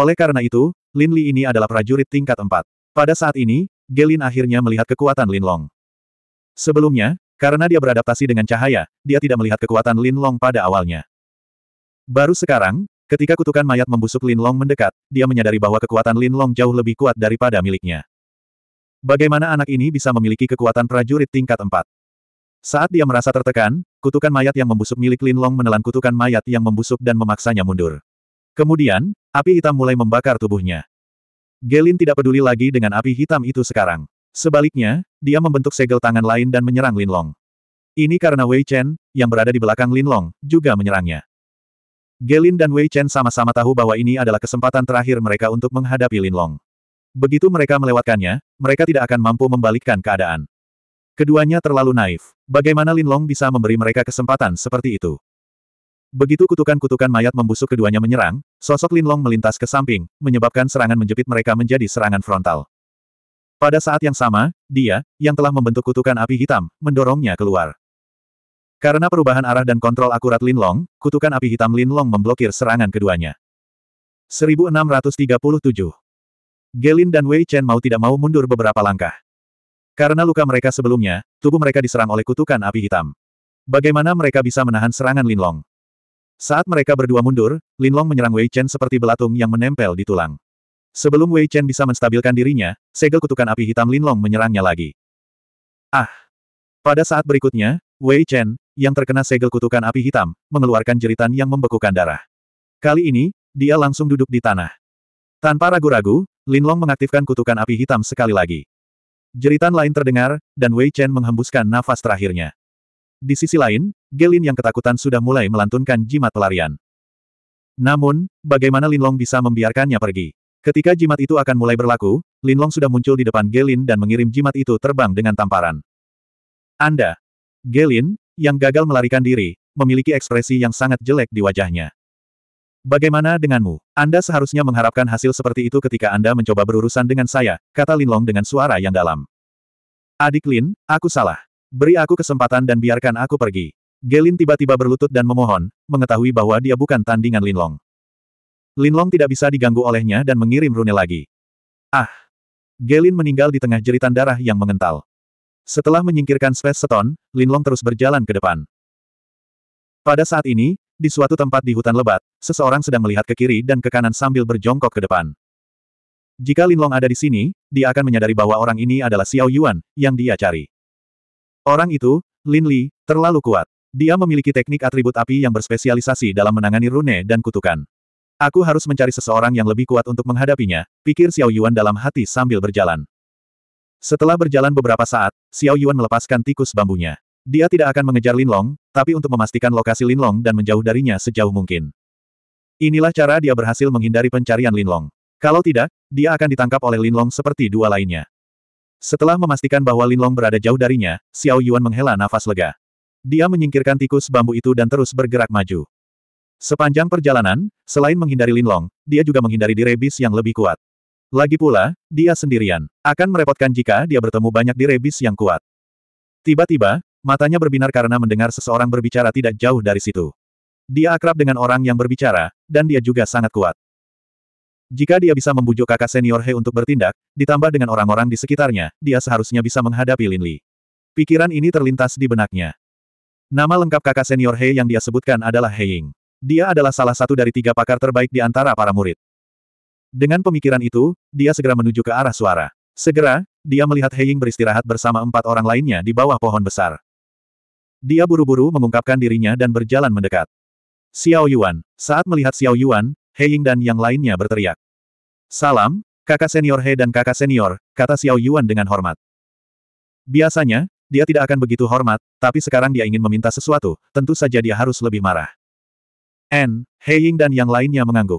Oleh karena itu, Lin Li ini adalah prajurit tingkat 4. Pada saat ini, Gelin akhirnya melihat kekuatan Lin Long. Sebelumnya, karena dia beradaptasi dengan cahaya, dia tidak melihat kekuatan Lin Long pada awalnya. Baru sekarang, Ketika kutukan mayat membusuk Lin Long mendekat, dia menyadari bahwa kekuatan Lin Long jauh lebih kuat daripada miliknya. Bagaimana anak ini bisa memiliki kekuatan prajurit tingkat 4? Saat dia merasa tertekan, kutukan mayat yang membusuk milik Lin Long menelan kutukan mayat yang membusuk dan memaksanya mundur. Kemudian, api hitam mulai membakar tubuhnya. Gelin tidak peduli lagi dengan api hitam itu sekarang. Sebaliknya, dia membentuk segel tangan lain dan menyerang Lin Long. Ini karena Wei Chen, yang berada di belakang Lin Long, juga menyerangnya. Gelin dan Wei Chen sama-sama tahu bahwa ini adalah kesempatan terakhir mereka untuk menghadapi Lin Long. Begitu mereka melewatkannya, mereka tidak akan mampu membalikkan keadaan. Keduanya terlalu naif. Bagaimana Lin Long bisa memberi mereka kesempatan seperti itu? Begitu kutukan-kutukan mayat membusuk keduanya menyerang, sosok Lin Long melintas ke samping, menyebabkan serangan menjepit mereka menjadi serangan frontal. Pada saat yang sama, dia, yang telah membentuk kutukan api hitam, mendorongnya keluar. Karena perubahan arah dan kontrol akurat Lin Long, kutukan api hitam Lin Long memblokir serangan keduanya. 1637 Gelin dan Wei Chen mau tidak mau mundur beberapa langkah. Karena luka mereka sebelumnya, tubuh mereka diserang oleh kutukan api hitam. Bagaimana mereka bisa menahan serangan Lin Long? Saat mereka berdua mundur, Lin Long menyerang Wei Chen seperti belatung yang menempel di tulang. Sebelum Wei Chen bisa menstabilkan dirinya, segel kutukan api hitam Lin Long menyerangnya lagi. Ah! Pada saat berikutnya, Wei Chen, yang terkena segel kutukan api hitam, mengeluarkan jeritan yang membekukan darah. Kali ini, dia langsung duduk di tanah. Tanpa ragu-ragu, Lin Long mengaktifkan kutukan api hitam sekali lagi. Jeritan lain terdengar, dan Wei Chen menghembuskan nafas terakhirnya. Di sisi lain, Gelin yang ketakutan sudah mulai melantunkan jimat pelarian. Namun, bagaimana Lin Long bisa membiarkannya pergi? Ketika jimat itu akan mulai berlaku, Lin Long sudah muncul di depan Gelin dan mengirim jimat itu terbang dengan tamparan. Anda! Gelin, yang gagal melarikan diri, memiliki ekspresi yang sangat jelek di wajahnya. Bagaimana denganmu? Anda seharusnya mengharapkan hasil seperti itu ketika Anda mencoba berurusan dengan saya, kata Lin Long dengan suara yang dalam. Adik Lin, aku salah. Beri aku kesempatan dan biarkan aku pergi. Gelin tiba-tiba berlutut dan memohon, mengetahui bahwa dia bukan tandingan Lin Long. Lin Long tidak bisa diganggu olehnya dan mengirim rune lagi. Ah! Gelin meninggal di tengah jeritan darah yang mengental. Setelah menyingkirkan Space Stone, Linlong terus berjalan ke depan. Pada saat ini, di suatu tempat di hutan lebat, seseorang sedang melihat ke kiri dan ke kanan sambil berjongkok ke depan. Jika Linlong ada di sini, dia akan menyadari bahwa orang ini adalah Xiao Yuan, yang dia cari. Orang itu, Lin Li, terlalu kuat. Dia memiliki teknik atribut api yang berspesialisasi dalam menangani rune dan kutukan. Aku harus mencari seseorang yang lebih kuat untuk menghadapinya, pikir Xiao Yuan dalam hati sambil berjalan. Setelah berjalan beberapa saat, Xiao Yuan melepaskan tikus bambunya. Dia tidak akan mengejar Lin Long, tapi untuk memastikan lokasi Lin Long dan menjauh darinya sejauh mungkin. Inilah cara dia berhasil menghindari pencarian Lin Long. Kalau tidak, dia akan ditangkap oleh Lin Long seperti dua lainnya. Setelah memastikan bahwa Lin Long berada jauh darinya, Xiao Yuan menghela nafas lega. Dia menyingkirkan tikus bambu itu dan terus bergerak maju. Sepanjang perjalanan, selain menghindari Lin Long, dia juga menghindari direbis yang lebih kuat. Lagi pula, dia sendirian. Akan merepotkan jika dia bertemu banyak direbis yang kuat. Tiba-tiba, matanya berbinar karena mendengar seseorang berbicara tidak jauh dari situ. Dia akrab dengan orang yang berbicara, dan dia juga sangat kuat. Jika dia bisa membujuk kakak senior He untuk bertindak, ditambah dengan orang-orang di sekitarnya, dia seharusnya bisa menghadapi Lin Li. Pikiran ini terlintas di benaknya. Nama lengkap kakak senior He yang dia sebutkan adalah He Ying. Dia adalah salah satu dari tiga pakar terbaik di antara para murid. Dengan pemikiran itu, dia segera menuju ke arah suara. Segera, dia melihat Heying beristirahat bersama empat orang lainnya di bawah pohon besar. Dia buru-buru mengungkapkan dirinya dan berjalan mendekat. Xiao Yuan. Saat melihat Xiao Yuan, Heying dan yang lainnya berteriak. Salam, kakak senior He dan kakak senior, kata Xiao Yuan dengan hormat. Biasanya, dia tidak akan begitu hormat, tapi sekarang dia ingin meminta sesuatu, tentu saja dia harus lebih marah. N, Heying dan yang lainnya mengangguk.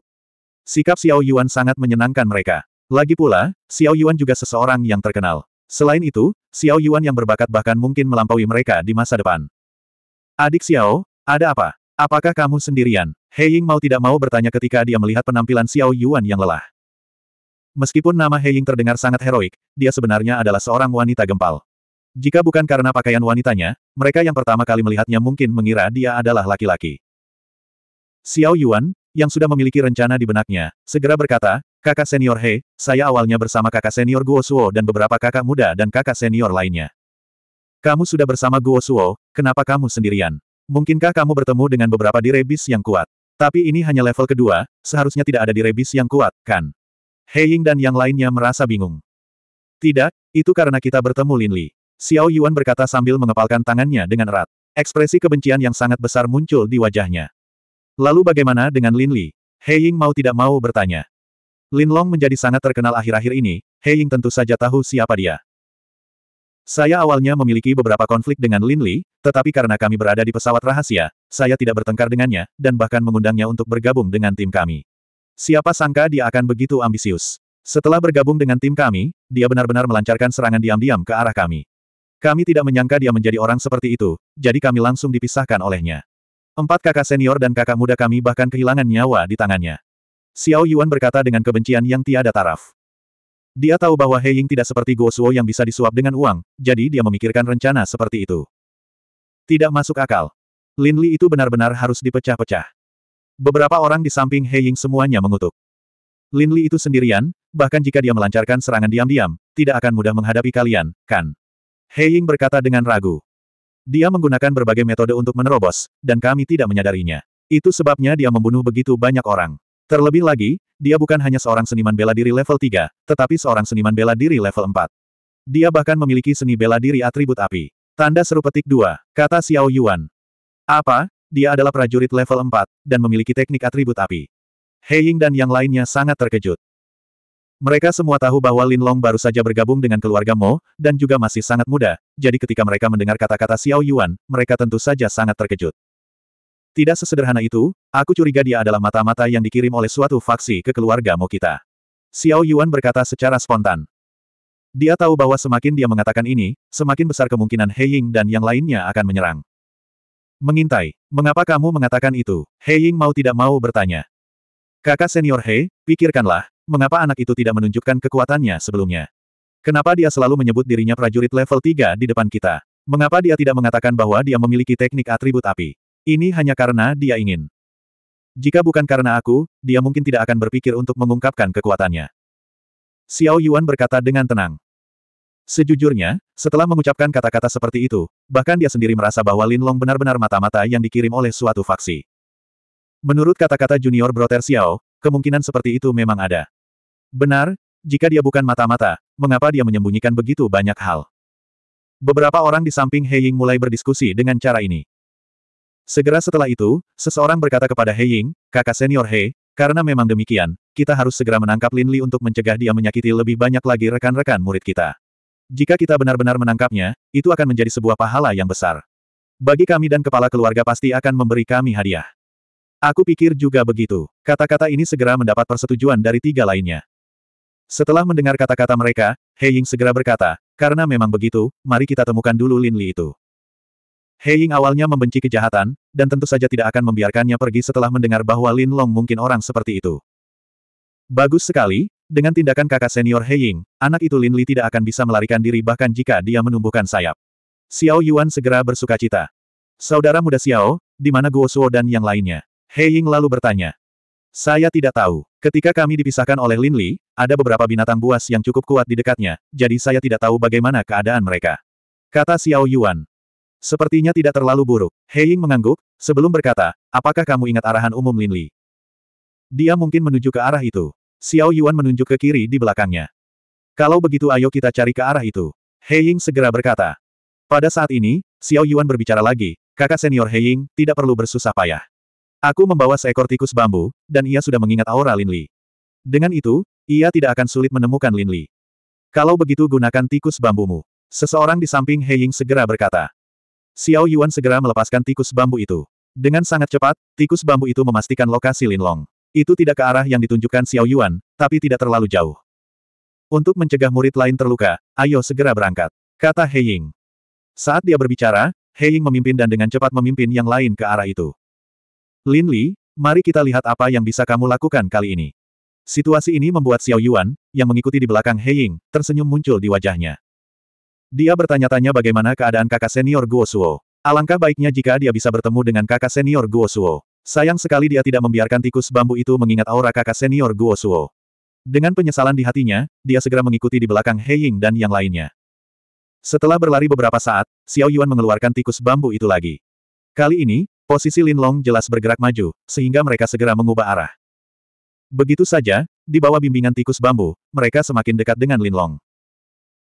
Sikap Xiao Yuan sangat menyenangkan mereka. Lagi pula, Xiao Yuan juga seseorang yang terkenal. Selain itu, Xiao Yuan yang berbakat bahkan mungkin melampaui mereka di masa depan. Adik Xiao, ada apa? Apakah kamu sendirian? Hei Ying mau tidak mau bertanya ketika dia melihat penampilan Xiao Yuan yang lelah. Meskipun nama Hei Ying terdengar sangat heroik, dia sebenarnya adalah seorang wanita gempal. Jika bukan karena pakaian wanitanya, mereka yang pertama kali melihatnya mungkin mengira dia adalah laki-laki. Xiao Yuan, yang sudah memiliki rencana di benaknya, segera berkata, kakak senior He, saya awalnya bersama kakak senior Guo Suo dan beberapa kakak muda dan kakak senior lainnya. Kamu sudah bersama Guo Suo, kenapa kamu sendirian? Mungkinkah kamu bertemu dengan beberapa direbis yang kuat? Tapi ini hanya level kedua, seharusnya tidak ada direbis yang kuat, kan? He Ying dan yang lainnya merasa bingung. Tidak, itu karena kita bertemu Lin Li. Xiao Yuan berkata sambil mengepalkan tangannya dengan erat. Ekspresi kebencian yang sangat besar muncul di wajahnya. Lalu bagaimana dengan Lin Li? Hei Ying mau tidak mau bertanya. Lin Long menjadi sangat terkenal akhir-akhir ini, Hei Ying tentu saja tahu siapa dia. Saya awalnya memiliki beberapa konflik dengan Lin Li, tetapi karena kami berada di pesawat rahasia, saya tidak bertengkar dengannya, dan bahkan mengundangnya untuk bergabung dengan tim kami. Siapa sangka dia akan begitu ambisius. Setelah bergabung dengan tim kami, dia benar-benar melancarkan serangan diam-diam ke arah kami. Kami tidak menyangka dia menjadi orang seperti itu, jadi kami langsung dipisahkan olehnya. Empat kakak senior dan kakak muda kami bahkan kehilangan nyawa di tangannya. Xiao Yuan berkata dengan kebencian yang tiada taraf. Dia tahu bahwa He Ying tidak seperti Guo Suo yang bisa disuap dengan uang, jadi dia memikirkan rencana seperti itu. Tidak masuk akal. Lin Li itu benar-benar harus dipecah-pecah. Beberapa orang di samping He Ying semuanya mengutuk. Lin Li itu sendirian, bahkan jika dia melancarkan serangan diam-diam, tidak akan mudah menghadapi kalian, kan? He Ying berkata dengan ragu. Dia menggunakan berbagai metode untuk menerobos, dan kami tidak menyadarinya. Itu sebabnya dia membunuh begitu banyak orang. Terlebih lagi, dia bukan hanya seorang seniman bela diri level 3, tetapi seorang seniman bela diri level 4. Dia bahkan memiliki seni bela diri atribut api. Tanda seru petik 2, kata Xiao Yuan. Apa? Dia adalah prajurit level 4, dan memiliki teknik atribut api. Heying dan yang lainnya sangat terkejut. Mereka semua tahu bahwa Lin Long baru saja bergabung dengan keluarga Mo, dan juga masih sangat muda, jadi ketika mereka mendengar kata-kata Xiao Yuan, mereka tentu saja sangat terkejut. Tidak sesederhana itu, aku curiga dia adalah mata-mata yang dikirim oleh suatu faksi ke keluarga Mo kita. Xiao Yuan berkata secara spontan. Dia tahu bahwa semakin dia mengatakan ini, semakin besar kemungkinan He Ying dan yang lainnya akan menyerang. Mengintai, mengapa kamu mengatakan itu? He Ying mau tidak mau bertanya. Kakak senior He, pikirkanlah, mengapa anak itu tidak menunjukkan kekuatannya sebelumnya? Kenapa dia selalu menyebut dirinya prajurit level 3 di depan kita? Mengapa dia tidak mengatakan bahwa dia memiliki teknik atribut api? Ini hanya karena dia ingin. Jika bukan karena aku, dia mungkin tidak akan berpikir untuk mengungkapkan kekuatannya. Xiao Yuan berkata dengan tenang. Sejujurnya, setelah mengucapkan kata-kata seperti itu, bahkan dia sendiri merasa bahwa Lin Long benar-benar mata-mata yang dikirim oleh suatu faksi. Menurut kata-kata junior brother Xiao, kemungkinan seperti itu memang ada. Benar, jika dia bukan mata-mata, mengapa dia menyembunyikan begitu banyak hal? Beberapa orang di samping Heying mulai berdiskusi dengan cara ini. Segera setelah itu, seseorang berkata kepada Heying, kakak senior He, karena memang demikian, kita harus segera menangkap Lin Li untuk mencegah dia menyakiti lebih banyak lagi rekan-rekan murid kita. Jika kita benar-benar menangkapnya, itu akan menjadi sebuah pahala yang besar. Bagi kami dan kepala keluarga pasti akan memberi kami hadiah. Aku pikir juga begitu. Kata-kata ini segera mendapat persetujuan dari tiga lainnya. Setelah mendengar kata-kata mereka, Hei Ying segera berkata, karena memang begitu, mari kita temukan dulu Lin Li itu. Hei Ying awalnya membenci kejahatan, dan tentu saja tidak akan membiarkannya pergi setelah mendengar bahwa Lin Long mungkin orang seperti itu. Bagus sekali, dengan tindakan kakak senior Hei Ying, anak itu Lin Li tidak akan bisa melarikan diri bahkan jika dia menumbuhkan sayap. Xiao Yuan segera bersuka cita. Saudara muda Xiao, di mana Guo Suo dan yang lainnya? Hei Ying lalu bertanya. Saya tidak tahu. Ketika kami dipisahkan oleh Lin Li, ada beberapa binatang buas yang cukup kuat di dekatnya, jadi saya tidak tahu bagaimana keadaan mereka. Kata Xiao Yuan. Sepertinya tidak terlalu buruk. Hei Ying mengangguk, sebelum berkata, apakah kamu ingat arahan umum Lin Li? Dia mungkin menuju ke arah itu. Xiao Yuan menunjuk ke kiri di belakangnya. Kalau begitu ayo kita cari ke arah itu. Hei Ying segera berkata. Pada saat ini, Xiao Yuan berbicara lagi, kakak senior Hei Ying tidak perlu bersusah payah. Aku membawa seekor tikus bambu, dan ia sudah mengingat aura Lin Li. Dengan itu, ia tidak akan sulit menemukan Lin Li. Kalau begitu gunakan tikus bambumu. Seseorang di samping Heying segera berkata. Xiao Yuan segera melepaskan tikus bambu itu. Dengan sangat cepat, tikus bambu itu memastikan lokasi Lin Long. Itu tidak ke arah yang ditunjukkan Xiao Yuan, tapi tidak terlalu jauh. Untuk mencegah murid lain terluka, ayo segera berangkat, kata Heying. Saat dia berbicara, Heying memimpin dan dengan cepat memimpin yang lain ke arah itu. Lin Li, mari kita lihat apa yang bisa kamu lakukan kali ini. Situasi ini membuat Xiao Yuan, yang mengikuti di belakang He Ying, tersenyum muncul di wajahnya. Dia bertanya-tanya bagaimana keadaan kakak senior Guo Suo. Alangkah baiknya jika dia bisa bertemu dengan kakak senior Guo Suo. Sayang sekali dia tidak membiarkan tikus bambu itu mengingat aura kakak senior Guo Suo. Dengan penyesalan di hatinya, dia segera mengikuti di belakang He Ying dan yang lainnya. Setelah berlari beberapa saat, Xiao Yuan mengeluarkan tikus bambu itu lagi. Kali ini, Posisi Lin Long jelas bergerak maju, sehingga mereka segera mengubah arah. Begitu saja, di bawah bimbingan tikus bambu, mereka semakin dekat dengan Lin Long.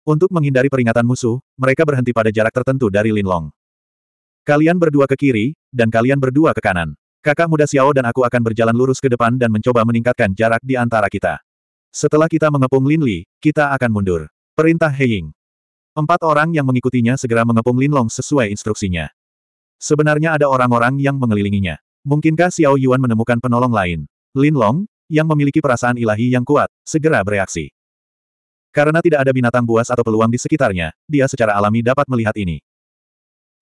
Untuk menghindari peringatan musuh, mereka berhenti pada jarak tertentu dari Lin Long. Kalian berdua ke kiri, dan kalian berdua ke kanan. Kakak muda Xiao dan aku akan berjalan lurus ke depan dan mencoba meningkatkan jarak di antara kita. Setelah kita mengepung Lin Li, kita akan mundur. Perintah Heying. Empat orang yang mengikutinya segera mengepung Lin Long sesuai instruksinya. Sebenarnya ada orang-orang yang mengelilinginya. Mungkinkah Xiao Yuan menemukan penolong lain? Lin Long, yang memiliki perasaan ilahi yang kuat, segera bereaksi. Karena tidak ada binatang buas atau peluang di sekitarnya, dia secara alami dapat melihat ini.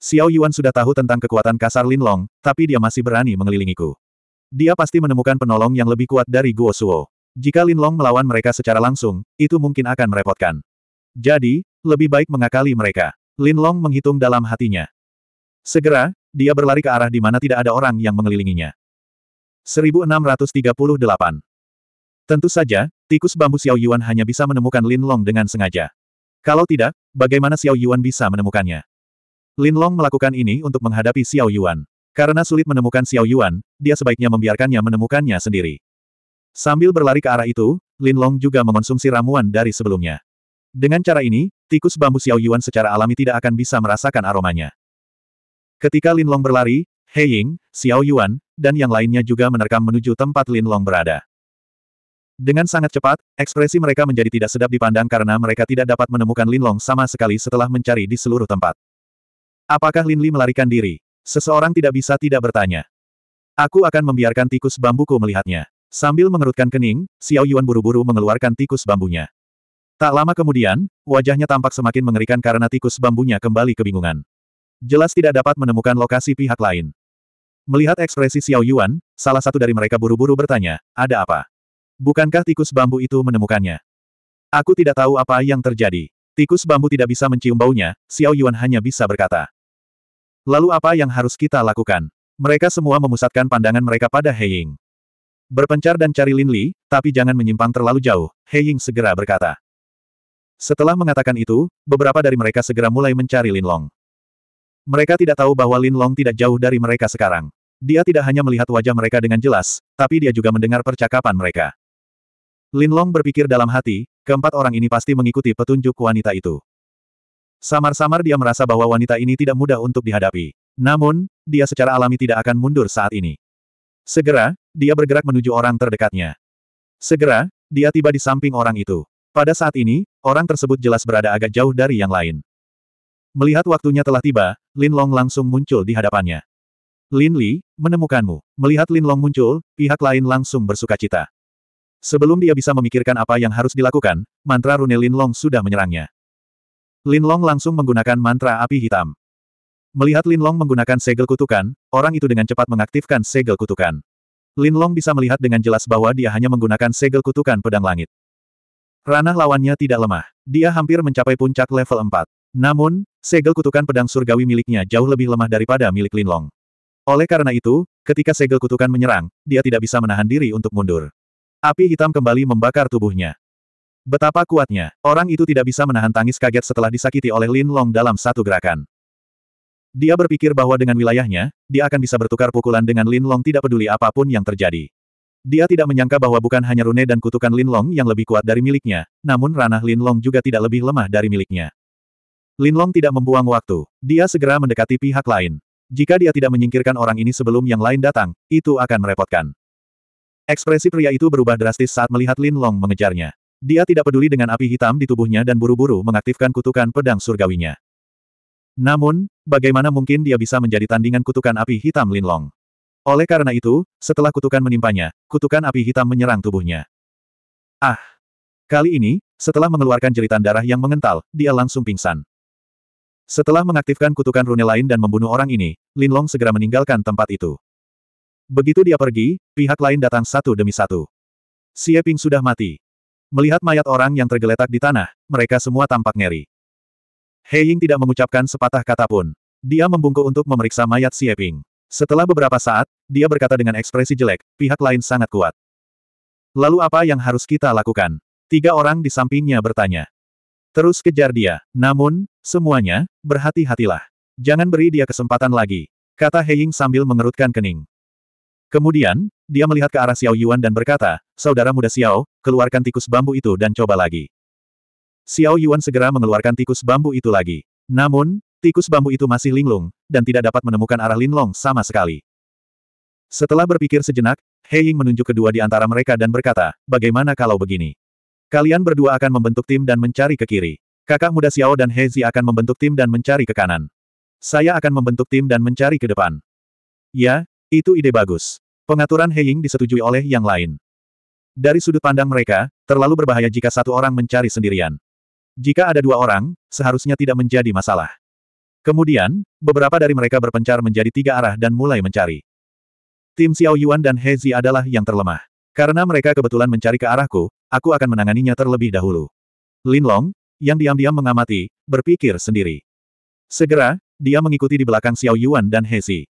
Xiao Yuan sudah tahu tentang kekuatan kasar Lin Long, tapi dia masih berani mengelilingiku. Dia pasti menemukan penolong yang lebih kuat dari Guo Suo. Jika Lin Long melawan mereka secara langsung, itu mungkin akan merepotkan. Jadi, lebih baik mengakali mereka. Lin Long menghitung dalam hatinya. Segera, dia berlari ke arah di mana tidak ada orang yang mengelilinginya. 1638 Tentu saja, tikus bambu Xiao Yuan hanya bisa menemukan Lin Long dengan sengaja. Kalau tidak, bagaimana Xiao Yuan bisa menemukannya? Lin Long melakukan ini untuk menghadapi Xiao Yuan. Karena sulit menemukan Xiao Yuan, dia sebaiknya membiarkannya menemukannya sendiri. Sambil berlari ke arah itu, Lin Long juga mengonsumsi ramuan dari sebelumnya. Dengan cara ini, tikus bambu Xiao Yuan secara alami tidak akan bisa merasakan aromanya. Ketika Lin Long berlari, He Ying, Xiao Yuan, dan yang lainnya juga menerkam menuju tempat Lin Long berada. Dengan sangat cepat, ekspresi mereka menjadi tidak sedap dipandang karena mereka tidak dapat menemukan Lin Long sama sekali setelah mencari di seluruh tempat. Apakah Lin Li melarikan diri? Seseorang tidak bisa tidak bertanya. Aku akan membiarkan tikus bambuku melihatnya. Sambil mengerutkan kening, Xiao Yuan buru-buru mengeluarkan tikus bambunya. Tak lama kemudian, wajahnya tampak semakin mengerikan karena tikus bambunya kembali kebingungan jelas tidak dapat menemukan lokasi pihak lain. Melihat ekspresi Xiao Yuan, salah satu dari mereka buru-buru bertanya, ada apa? Bukankah tikus bambu itu menemukannya? Aku tidak tahu apa yang terjadi. Tikus bambu tidak bisa mencium baunya, Xiao Yuan hanya bisa berkata. Lalu apa yang harus kita lakukan? Mereka semua memusatkan pandangan mereka pada He Ying. Berpencar dan cari Lin Li, tapi jangan menyimpang terlalu jauh, He Ying segera berkata. Setelah mengatakan itu, beberapa dari mereka segera mulai mencari Lin Long. Mereka tidak tahu bahwa Lin Long tidak jauh dari mereka sekarang. Dia tidak hanya melihat wajah mereka dengan jelas, tapi dia juga mendengar percakapan mereka. Lin Long berpikir dalam hati, keempat orang ini pasti mengikuti petunjuk wanita itu. Samar-samar dia merasa bahwa wanita ini tidak mudah untuk dihadapi. Namun, dia secara alami tidak akan mundur saat ini. Segera, dia bergerak menuju orang terdekatnya. Segera, dia tiba di samping orang itu. Pada saat ini, orang tersebut jelas berada agak jauh dari yang lain. Melihat waktunya telah tiba, Lin Long langsung muncul di hadapannya. Lin Li, menemukanmu. Melihat Lin Long muncul, pihak lain langsung bersuka cita. Sebelum dia bisa memikirkan apa yang harus dilakukan, mantra rune Lin Long sudah menyerangnya. Lin Long langsung menggunakan mantra api hitam. Melihat Lin Long menggunakan segel kutukan, orang itu dengan cepat mengaktifkan segel kutukan. Lin Long bisa melihat dengan jelas bahwa dia hanya menggunakan segel kutukan pedang langit. Ranah lawannya tidak lemah. Dia hampir mencapai puncak level 4. Namun, Segel kutukan pedang surgawi miliknya jauh lebih lemah daripada milik Linlong. Oleh karena itu, ketika segel kutukan menyerang, dia tidak bisa menahan diri untuk mundur. Api hitam kembali membakar tubuhnya. Betapa kuatnya, orang itu tidak bisa menahan tangis kaget setelah disakiti oleh Lin Long dalam satu gerakan. Dia berpikir bahwa dengan wilayahnya, dia akan bisa bertukar pukulan dengan Lin Long tidak peduli apapun yang terjadi. Dia tidak menyangka bahwa bukan hanya rune dan kutukan Lin Long yang lebih kuat dari miliknya, namun ranah Lin Long juga tidak lebih lemah dari miliknya. Linlong tidak membuang waktu. Dia segera mendekati pihak lain. Jika dia tidak menyingkirkan orang ini sebelum yang lain datang, itu akan merepotkan. Ekspresi pria itu berubah drastis saat melihat Linlong mengejarnya. Dia tidak peduli dengan api hitam di tubuhnya dan buru-buru mengaktifkan kutukan pedang surgawinya. Namun, bagaimana mungkin dia bisa menjadi tandingan kutukan api hitam Linlong? Oleh karena itu, setelah kutukan menimpanya, kutukan api hitam menyerang tubuhnya. Ah! Kali ini, setelah mengeluarkan jeritan darah yang mengental, dia langsung pingsan. Setelah mengaktifkan kutukan rune lain dan membunuh orang ini, Lin Long segera meninggalkan tempat itu. Begitu dia pergi, pihak lain datang satu demi satu. Xie Ping sudah mati. Melihat mayat orang yang tergeletak di tanah, mereka semua tampak ngeri. Hei Ying tidak mengucapkan sepatah kata pun. Dia membungkuk untuk memeriksa mayat Xie Ping. Setelah beberapa saat, dia berkata dengan ekspresi jelek, pihak lain sangat kuat. Lalu apa yang harus kita lakukan? Tiga orang di sampingnya bertanya. Terus kejar dia. Namun, Semuanya, berhati-hatilah. Jangan beri dia kesempatan lagi, kata Ying sambil mengerutkan kening. Kemudian, dia melihat ke arah Xiao Yuan dan berkata, Saudara muda Xiao, keluarkan tikus bambu itu dan coba lagi. Xiao Yuan segera mengeluarkan tikus bambu itu lagi. Namun, tikus bambu itu masih linglung, dan tidak dapat menemukan arah linglong sama sekali. Setelah berpikir sejenak, Hei Ying menunjuk kedua di antara mereka dan berkata, bagaimana kalau begini? Kalian berdua akan membentuk tim dan mencari ke kiri. Kakak muda Xiao dan Hezi akan membentuk tim dan mencari ke kanan. Saya akan membentuk tim dan mencari ke depan. Ya, itu ide bagus. Pengaturan Ying disetujui oleh yang lain. Dari sudut pandang mereka, terlalu berbahaya jika satu orang mencari sendirian. Jika ada dua orang, seharusnya tidak menjadi masalah. Kemudian, beberapa dari mereka berpencar menjadi tiga arah dan mulai mencari. Tim Xiao Yuan dan Hezi adalah yang terlemah. Karena mereka kebetulan mencari ke arahku, aku akan menanganinya terlebih dahulu. Lin Long, yang diam-diam mengamati, berpikir sendiri. Segera, dia mengikuti di belakang Xiao Yuan dan He Xi.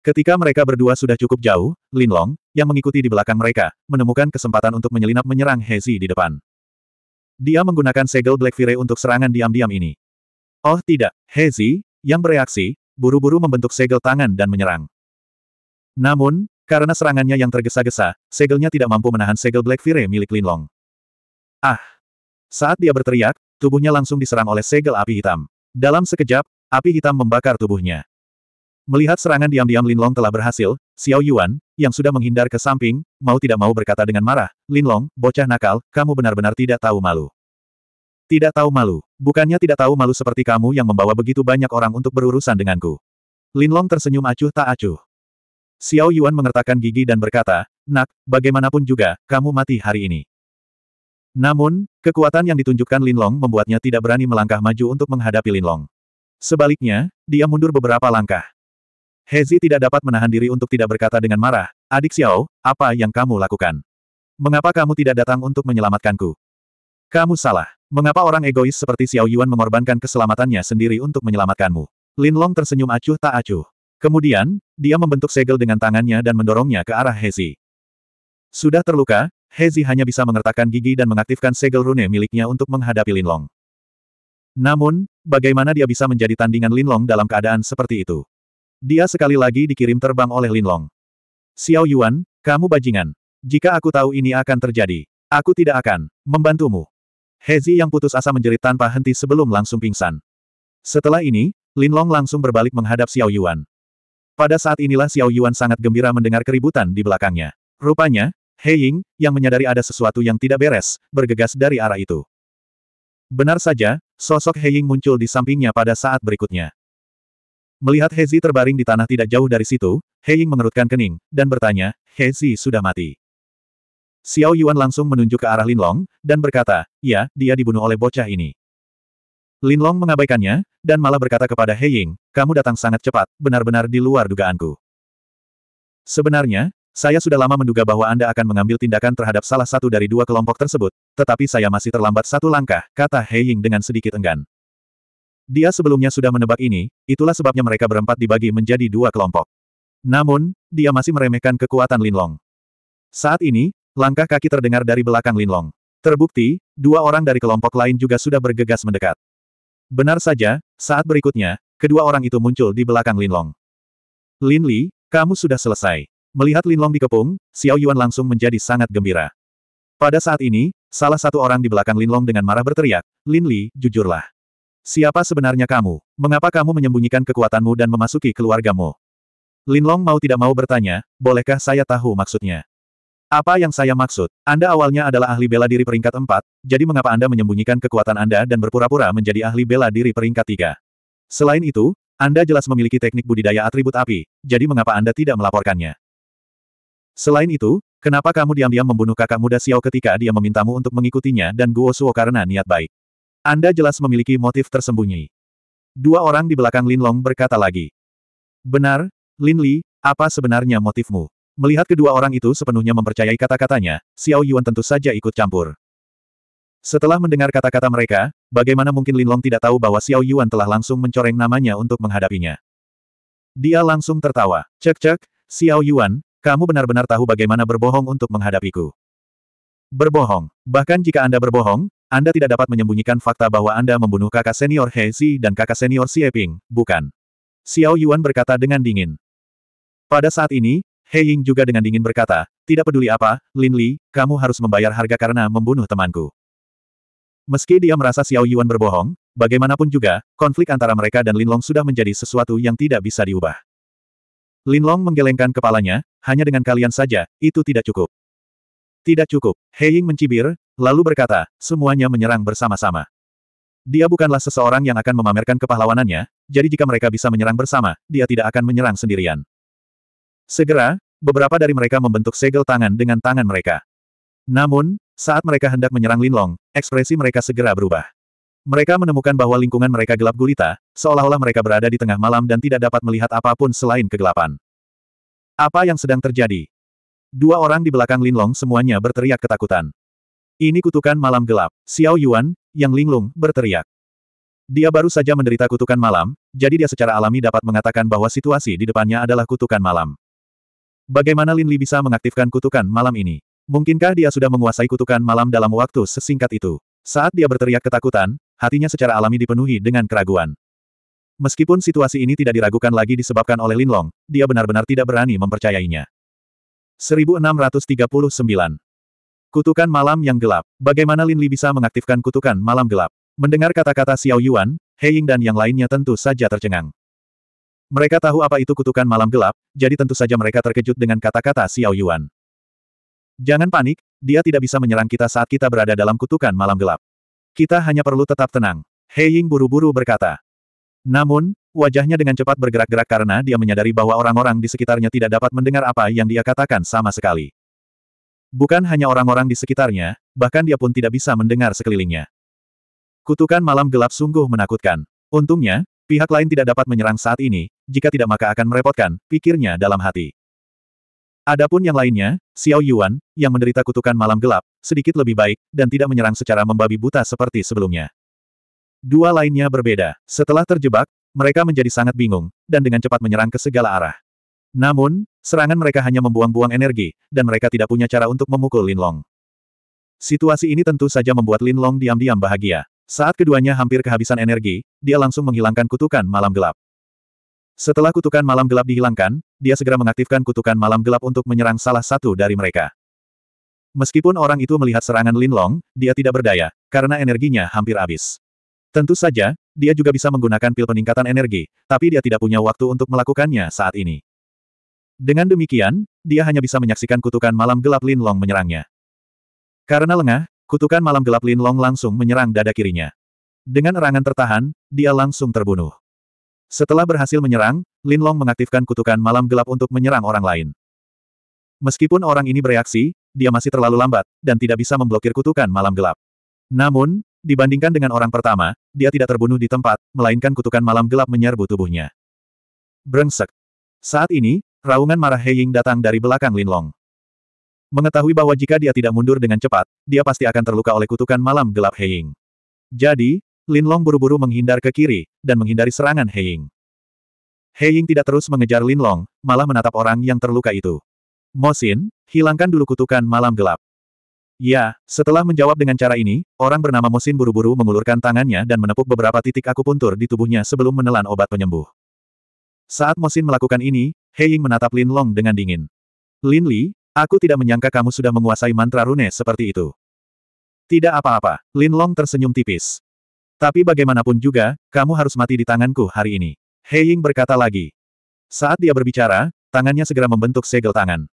Ketika mereka berdua sudah cukup jauh, Lin Long, yang mengikuti di belakang mereka, menemukan kesempatan untuk menyelinap menyerang He Xi di depan. Dia menggunakan segel Black Fire untuk serangan diam-diam ini. Oh tidak, He Xi, yang bereaksi, buru-buru membentuk segel tangan dan menyerang. Namun, karena serangannya yang tergesa-gesa, segelnya tidak mampu menahan segel Black Fire milik Long. Ah! Saat dia berteriak, tubuhnya langsung diserang oleh segel api hitam. Dalam sekejap, api hitam membakar tubuhnya. Melihat serangan diam-diam Linlong telah berhasil, Xiao Yuan, yang sudah menghindar ke samping, mau tidak mau berkata dengan marah, Linlong, bocah nakal, kamu benar-benar tidak tahu malu. Tidak tahu malu. Bukannya tidak tahu malu seperti kamu yang membawa begitu banyak orang untuk berurusan denganku. Linlong tersenyum acuh tak acuh. Xiao Yuan mengertakkan gigi dan berkata, Nak, bagaimanapun juga, kamu mati hari ini. Namun, kekuatan yang ditunjukkan Linlong membuatnya tidak berani melangkah maju untuk menghadapi Linlong. Sebaliknya, dia mundur beberapa langkah. Hezi tidak dapat menahan diri untuk tidak berkata dengan marah, Adik Xiao, apa yang kamu lakukan? Mengapa kamu tidak datang untuk menyelamatkanku? Kamu salah. Mengapa orang egois seperti Xiao Yuan mengorbankan keselamatannya sendiri untuk menyelamatkanmu? Linlong tersenyum acuh tak acuh. Kemudian, dia membentuk segel dengan tangannya dan mendorongnya ke arah Hezi. Sudah terluka, Hezi hanya bisa mengertakkan gigi dan mengaktifkan segel rune miliknya untuk menghadapi Linlong. Namun, bagaimana dia bisa menjadi tandingan Linlong dalam keadaan seperti itu? Dia sekali lagi dikirim terbang oleh Linlong. Xiao Yuan, kamu bajingan. Jika aku tahu ini akan terjadi, aku tidak akan membantumu. Hezi yang putus asa menjerit tanpa henti sebelum langsung pingsan. Setelah ini, Linlong langsung berbalik menghadap Xiao Yuan. Pada saat inilah Xiao Yuan sangat gembira mendengar keributan di belakangnya. Rupanya, Hei Ying, yang menyadari ada sesuatu yang tidak beres, bergegas dari arah itu. Benar saja, sosok Hei Ying muncul di sampingnya pada saat berikutnya. Melihat Hezi terbaring di tanah tidak jauh dari situ, Hei Ying mengerutkan kening, dan bertanya, Hezi sudah mati. Xiao Yuan langsung menunjuk ke arah Linlong, dan berkata, ya, dia dibunuh oleh bocah ini. Linlong mengabaikannya, dan malah berkata kepada Hei Ying, kamu datang sangat cepat, benar-benar di luar dugaanku. Sebenarnya, saya sudah lama menduga bahwa Anda akan mengambil tindakan terhadap salah satu dari dua kelompok tersebut, tetapi saya masih terlambat satu langkah, kata Hei Ying dengan sedikit enggan. Dia sebelumnya sudah menebak ini, itulah sebabnya mereka berempat dibagi menjadi dua kelompok. Namun, dia masih meremehkan kekuatan Lin Long. Saat ini, langkah kaki terdengar dari belakang Lin Long. Terbukti, dua orang dari kelompok lain juga sudah bergegas mendekat. Benar saja, saat berikutnya, kedua orang itu muncul di belakang Lin Long. Lin Li, kamu sudah selesai. Melihat Linlong dikepung, Xiao Yuan langsung menjadi sangat gembira. Pada saat ini, salah satu orang di belakang Linlong dengan marah berteriak, Lin Li, jujurlah. Siapa sebenarnya kamu? Mengapa kamu menyembunyikan kekuatanmu dan memasuki keluargamu? Linlong mau tidak mau bertanya, bolehkah saya tahu maksudnya? Apa yang saya maksud? Anda awalnya adalah ahli bela diri peringkat 4, jadi mengapa Anda menyembunyikan kekuatan Anda dan berpura-pura menjadi ahli bela diri peringkat 3? Selain itu, Anda jelas memiliki teknik budidaya atribut api, jadi mengapa Anda tidak melaporkannya? Selain itu, kenapa kamu diam-diam membunuh kakak muda Xiao ketika dia memintamu untuk mengikutinya dan Guo Suo karena niat baik? Anda jelas memiliki motif tersembunyi. Dua orang di belakang Lin Long berkata lagi. Benar, Lin Li, apa sebenarnya motifmu? Melihat kedua orang itu sepenuhnya mempercayai kata-katanya, Xiao Yuan tentu saja ikut campur. Setelah mendengar kata-kata mereka, bagaimana mungkin Lin Long tidak tahu bahwa Xiao Yuan telah langsung mencoreng namanya untuk menghadapinya. Dia langsung tertawa. Cek-cek, Xiao Yuan, kamu benar-benar tahu bagaimana berbohong untuk menghadapiku. Berbohong. Bahkan jika Anda berbohong, Anda tidak dapat menyembunyikan fakta bahwa Anda membunuh kakak senior He Zi dan kakak senior Xie Ping, bukan? Xiao Yuan berkata dengan dingin. Pada saat ini, He Ying juga dengan dingin berkata, tidak peduli apa, Lin Li, kamu harus membayar harga karena membunuh temanku. Meski dia merasa Xiao Yuan berbohong, bagaimanapun juga, konflik antara mereka dan Lin Long sudah menjadi sesuatu yang tidak bisa diubah. Linlong menggelengkan kepalanya, hanya dengan kalian saja, itu tidak cukup. Tidak cukup, Heying mencibir, lalu berkata, semuanya menyerang bersama-sama. Dia bukanlah seseorang yang akan memamerkan kepahlawanannya, jadi jika mereka bisa menyerang bersama, dia tidak akan menyerang sendirian. Segera, beberapa dari mereka membentuk segel tangan dengan tangan mereka. Namun, saat mereka hendak menyerang Linlong, ekspresi mereka segera berubah. Mereka menemukan bahwa lingkungan mereka gelap gulita, seolah-olah mereka berada di tengah malam dan tidak dapat melihat apapun selain kegelapan. Apa yang sedang terjadi? Dua orang di belakang Linlong semuanya berteriak ketakutan. Ini kutukan malam gelap. Xiao Yuan, yang linglung, berteriak. Dia baru saja menderita kutukan malam, jadi dia secara alami dapat mengatakan bahwa situasi di depannya adalah kutukan malam. Bagaimana Lin Li bisa mengaktifkan kutukan malam ini? Mungkinkah dia sudah menguasai kutukan malam dalam waktu sesingkat itu? Saat dia berteriak ketakutan, hatinya secara alami dipenuhi dengan keraguan. Meskipun situasi ini tidak diragukan lagi disebabkan oleh Linlong, dia benar-benar tidak berani mempercayainya. 1639. Kutukan malam yang gelap. Bagaimana Lin Li bisa mengaktifkan kutukan malam gelap? Mendengar kata-kata Xiao Yuan, He Ying dan yang lainnya tentu saja tercengang. Mereka tahu apa itu kutukan malam gelap, jadi tentu saja mereka terkejut dengan kata-kata Xiao Yuan. Jangan panik, dia tidak bisa menyerang kita saat kita berada dalam kutukan malam gelap. Kita hanya perlu tetap tenang. Hei Ying buru-buru berkata. Namun, wajahnya dengan cepat bergerak-gerak karena dia menyadari bahwa orang-orang di sekitarnya tidak dapat mendengar apa yang dia katakan sama sekali. Bukan hanya orang-orang di sekitarnya, bahkan dia pun tidak bisa mendengar sekelilingnya. Kutukan malam gelap sungguh menakutkan. Untungnya, pihak lain tidak dapat menyerang saat ini, jika tidak maka akan merepotkan, pikirnya dalam hati. Adapun yang lainnya, Xiao Yuan, yang menderita kutukan malam gelap, sedikit lebih baik, dan tidak menyerang secara membabi buta seperti sebelumnya. Dua lainnya berbeda. Setelah terjebak, mereka menjadi sangat bingung, dan dengan cepat menyerang ke segala arah. Namun, serangan mereka hanya membuang-buang energi, dan mereka tidak punya cara untuk memukul Lin Long. Situasi ini tentu saja membuat Lin Long diam-diam bahagia. Saat keduanya hampir kehabisan energi, dia langsung menghilangkan kutukan malam gelap. Setelah kutukan malam gelap dihilangkan, dia segera mengaktifkan kutukan malam gelap untuk menyerang salah satu dari mereka. Meskipun orang itu melihat serangan Lin Long, dia tidak berdaya, karena energinya hampir habis. Tentu saja, dia juga bisa menggunakan pil peningkatan energi, tapi dia tidak punya waktu untuk melakukannya saat ini. Dengan demikian, dia hanya bisa menyaksikan kutukan malam gelap Lin Long menyerangnya. Karena lengah, kutukan malam gelap Lin Long langsung menyerang dada kirinya. Dengan erangan tertahan, dia langsung terbunuh. Setelah berhasil menyerang, Lin Long mengaktifkan kutukan malam gelap untuk menyerang orang lain. Meskipun orang ini bereaksi, dia masih terlalu lambat, dan tidak bisa memblokir kutukan malam gelap. Namun, dibandingkan dengan orang pertama, dia tidak terbunuh di tempat, melainkan kutukan malam gelap menyerbu tubuhnya. Brengsek. Saat ini, raungan marah Heying datang dari belakang Lin Long. Mengetahui bahwa jika dia tidak mundur dengan cepat, dia pasti akan terluka oleh kutukan malam gelap Heying. Jadi, Linlong buru-buru menghindar ke kiri, dan menghindari serangan Hei Heiying tidak terus mengejar Linlong, malah menatap orang yang terluka itu. Mosin, hilangkan dulu kutukan malam gelap. Ya, setelah menjawab dengan cara ini, orang bernama Mosin buru-buru mengulurkan tangannya dan menepuk beberapa titik akupuntur di tubuhnya sebelum menelan obat penyembuh. Saat Mosin melakukan ini, Heiying menatap Lin Long dengan dingin. Lin Li, aku tidak menyangka kamu sudah menguasai mantra rune seperti itu. Tidak apa-apa, Lin Long tersenyum tipis. Tapi bagaimanapun juga, kamu harus mati di tanganku hari ini. Hei Ying berkata lagi. Saat dia berbicara, tangannya segera membentuk segel tangan.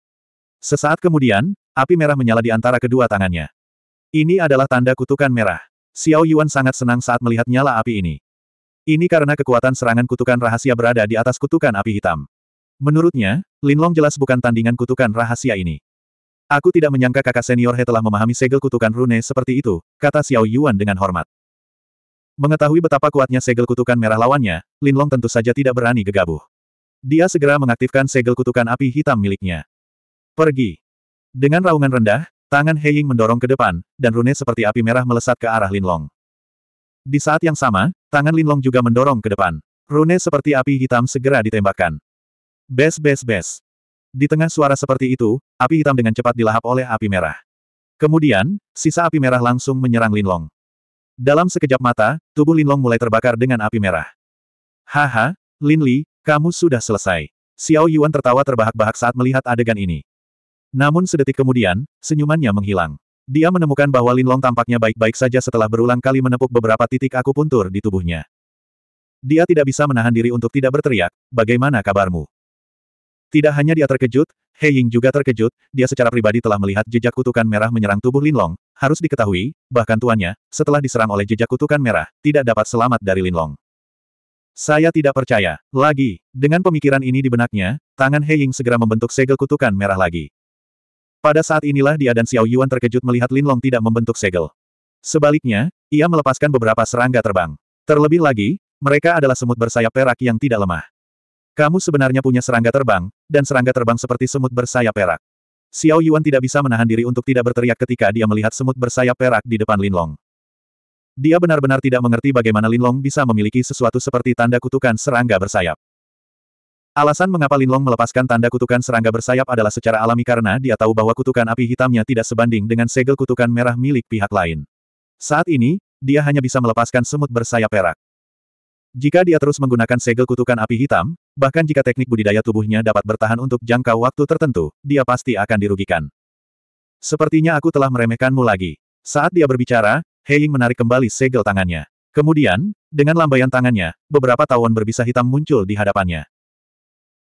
Sesaat kemudian, api merah menyala di antara kedua tangannya. Ini adalah tanda kutukan merah. Xiao Yuan sangat senang saat melihat nyala api ini. Ini karena kekuatan serangan kutukan rahasia berada di atas kutukan api hitam. Menurutnya, Linlong jelas bukan tandingan kutukan rahasia ini. Aku tidak menyangka kakak senior He telah memahami segel kutukan rune seperti itu, kata Xiao Yuan dengan hormat. Mengetahui betapa kuatnya segel kutukan merah lawannya, Linlong tentu saja tidak berani gegabah. Dia segera mengaktifkan segel kutukan api hitam miliknya. Pergi. Dengan raungan rendah, tangan Ying mendorong ke depan, dan rune seperti api merah melesat ke arah Linlong. Di saat yang sama, tangan Linlong juga mendorong ke depan. Rune seperti api hitam segera ditembakkan. Bes bes bes. Di tengah suara seperti itu, api hitam dengan cepat dilahap oleh api merah. Kemudian, sisa api merah langsung menyerang Linlong. Dalam sekejap mata, tubuh Linlong mulai terbakar dengan api merah. Haha, Lin Li, kamu sudah selesai. Xiao Yuan tertawa terbahak-bahak saat melihat adegan ini. Namun sedetik kemudian, senyumannya menghilang. Dia menemukan bahwa Linlong tampaknya baik-baik saja setelah berulang kali menepuk beberapa titik akupuntur di tubuhnya. Dia tidak bisa menahan diri untuk tidak berteriak, bagaimana kabarmu? Tidak hanya dia terkejut, He Ying juga terkejut, dia secara pribadi telah melihat jejak kutukan merah menyerang tubuh Linlong, harus diketahui, bahkan tuannya, setelah diserang oleh jejak kutukan merah, tidak dapat selamat dari Linlong. Saya tidak percaya. Lagi, dengan pemikiran ini di benaknya, tangan He Ying segera membentuk segel kutukan merah lagi. Pada saat inilah dia dan Xiao Yuan terkejut melihat Linlong tidak membentuk segel. Sebaliknya, ia melepaskan beberapa serangga terbang. Terlebih lagi, mereka adalah semut bersayap perak yang tidak lemah. Kamu sebenarnya punya serangga terbang, dan serangga terbang seperti semut bersayap perak. Xiao Yuan tidak bisa menahan diri untuk tidak berteriak ketika dia melihat semut bersayap perak di depan Linlong. Dia benar-benar tidak mengerti bagaimana Linlong bisa memiliki sesuatu seperti tanda kutukan serangga bersayap. Alasan mengapa Linlong melepaskan tanda kutukan serangga bersayap adalah secara alami karena dia tahu bahwa kutukan api hitamnya tidak sebanding dengan segel kutukan merah milik pihak lain. Saat ini, dia hanya bisa melepaskan semut bersayap perak. Jika dia terus menggunakan segel kutukan api hitam, bahkan jika teknik budidaya tubuhnya dapat bertahan untuk jangka waktu tertentu, dia pasti akan dirugikan. Sepertinya aku telah meremehkanmu lagi. Saat dia berbicara, Heying menarik kembali segel tangannya. Kemudian, dengan lambaian tangannya, beberapa tawon berbisa hitam muncul di hadapannya.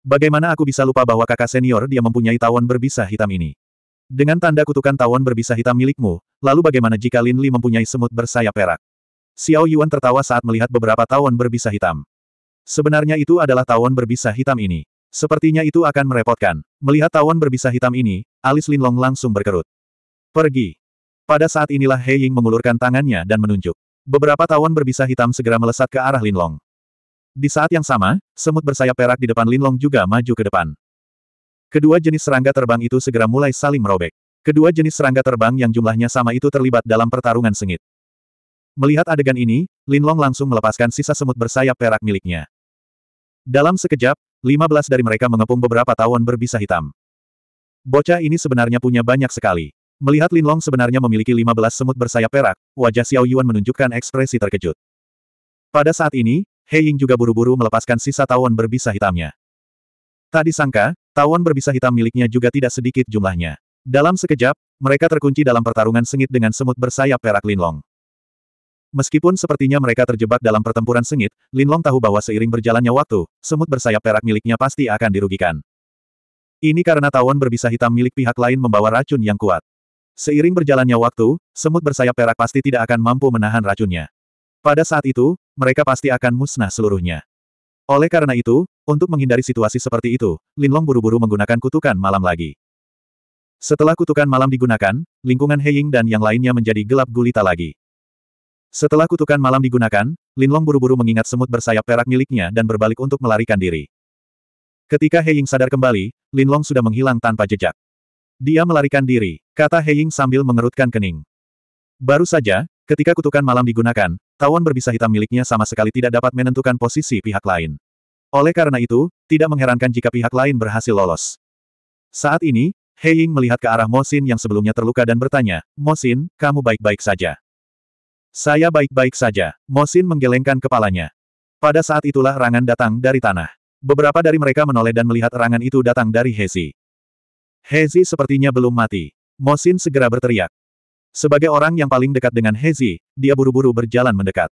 Bagaimana aku bisa lupa bahwa kakak senior dia mempunyai tawon berbisa hitam ini? Dengan tanda kutukan tawon berbisa hitam milikmu, lalu bagaimana jika Lin Li mempunyai semut bersayap perak? Xiao Yuan tertawa saat melihat beberapa tawon berbisa hitam. Sebenarnya itu adalah tawon berbisa hitam ini. Sepertinya itu akan merepotkan. Melihat tawon berbisa hitam ini, alis Linlong langsung berkerut. Pergi. Pada saat inilah He Ying mengulurkan tangannya dan menunjuk. Beberapa tawon berbisa hitam segera melesat ke arah Linlong. Di saat yang sama, semut bersayap perak di depan Linlong juga maju ke depan. Kedua jenis serangga terbang itu segera mulai saling merobek. Kedua jenis serangga terbang yang jumlahnya sama itu terlibat dalam pertarungan sengit. Melihat adegan ini, Linlong langsung melepaskan sisa semut bersayap perak miliknya. Dalam sekejap, 15 dari mereka mengepung beberapa tawon berbisa hitam. Bocah ini sebenarnya punya banyak sekali. Melihat Linlong sebenarnya memiliki 15 semut bersayap perak, wajah Xiao Yuan menunjukkan ekspresi terkejut. Pada saat ini, He Ying juga buru-buru melepaskan sisa tawon berbisa hitamnya. Tak disangka, tawon berbisa hitam miliknya juga tidak sedikit jumlahnya. Dalam sekejap, mereka terkunci dalam pertarungan sengit dengan semut bersayap perak Linlong. Meskipun sepertinya mereka terjebak dalam pertempuran sengit, Linlong tahu bahwa seiring berjalannya waktu, semut bersayap perak miliknya pasti akan dirugikan. Ini karena tawon berbisa hitam milik pihak lain membawa racun yang kuat. Seiring berjalannya waktu, semut bersayap perak pasti tidak akan mampu menahan racunnya. Pada saat itu, mereka pasti akan musnah seluruhnya. Oleh karena itu, untuk menghindari situasi seperti itu, Linlong buru-buru menggunakan kutukan malam lagi. Setelah kutukan malam digunakan, lingkungan Heying dan yang lainnya menjadi gelap gulita lagi. Setelah kutukan malam digunakan, Linlong buru-buru mengingat semut bersayap perak miliknya dan berbalik untuk melarikan diri. Ketika Ying sadar kembali, Linlong sudah menghilang tanpa jejak. Dia melarikan diri, kata Ying sambil mengerutkan kening. Baru saja, ketika kutukan malam digunakan, tawon berbisa hitam miliknya sama sekali tidak dapat menentukan posisi pihak lain. Oleh karena itu, tidak mengherankan jika pihak lain berhasil lolos. Saat ini, Ying melihat ke arah Mosin yang sebelumnya terluka dan bertanya, Mosin, kamu baik-baik saja. Saya baik-baik saja. Mosin menggelengkan kepalanya. Pada saat itulah rangan datang dari tanah. Beberapa dari mereka menoleh dan melihat rangan itu datang dari Hezi. Hezi sepertinya belum mati. Mosin segera berteriak. Sebagai orang yang paling dekat dengan Hezi, dia buru-buru berjalan mendekat.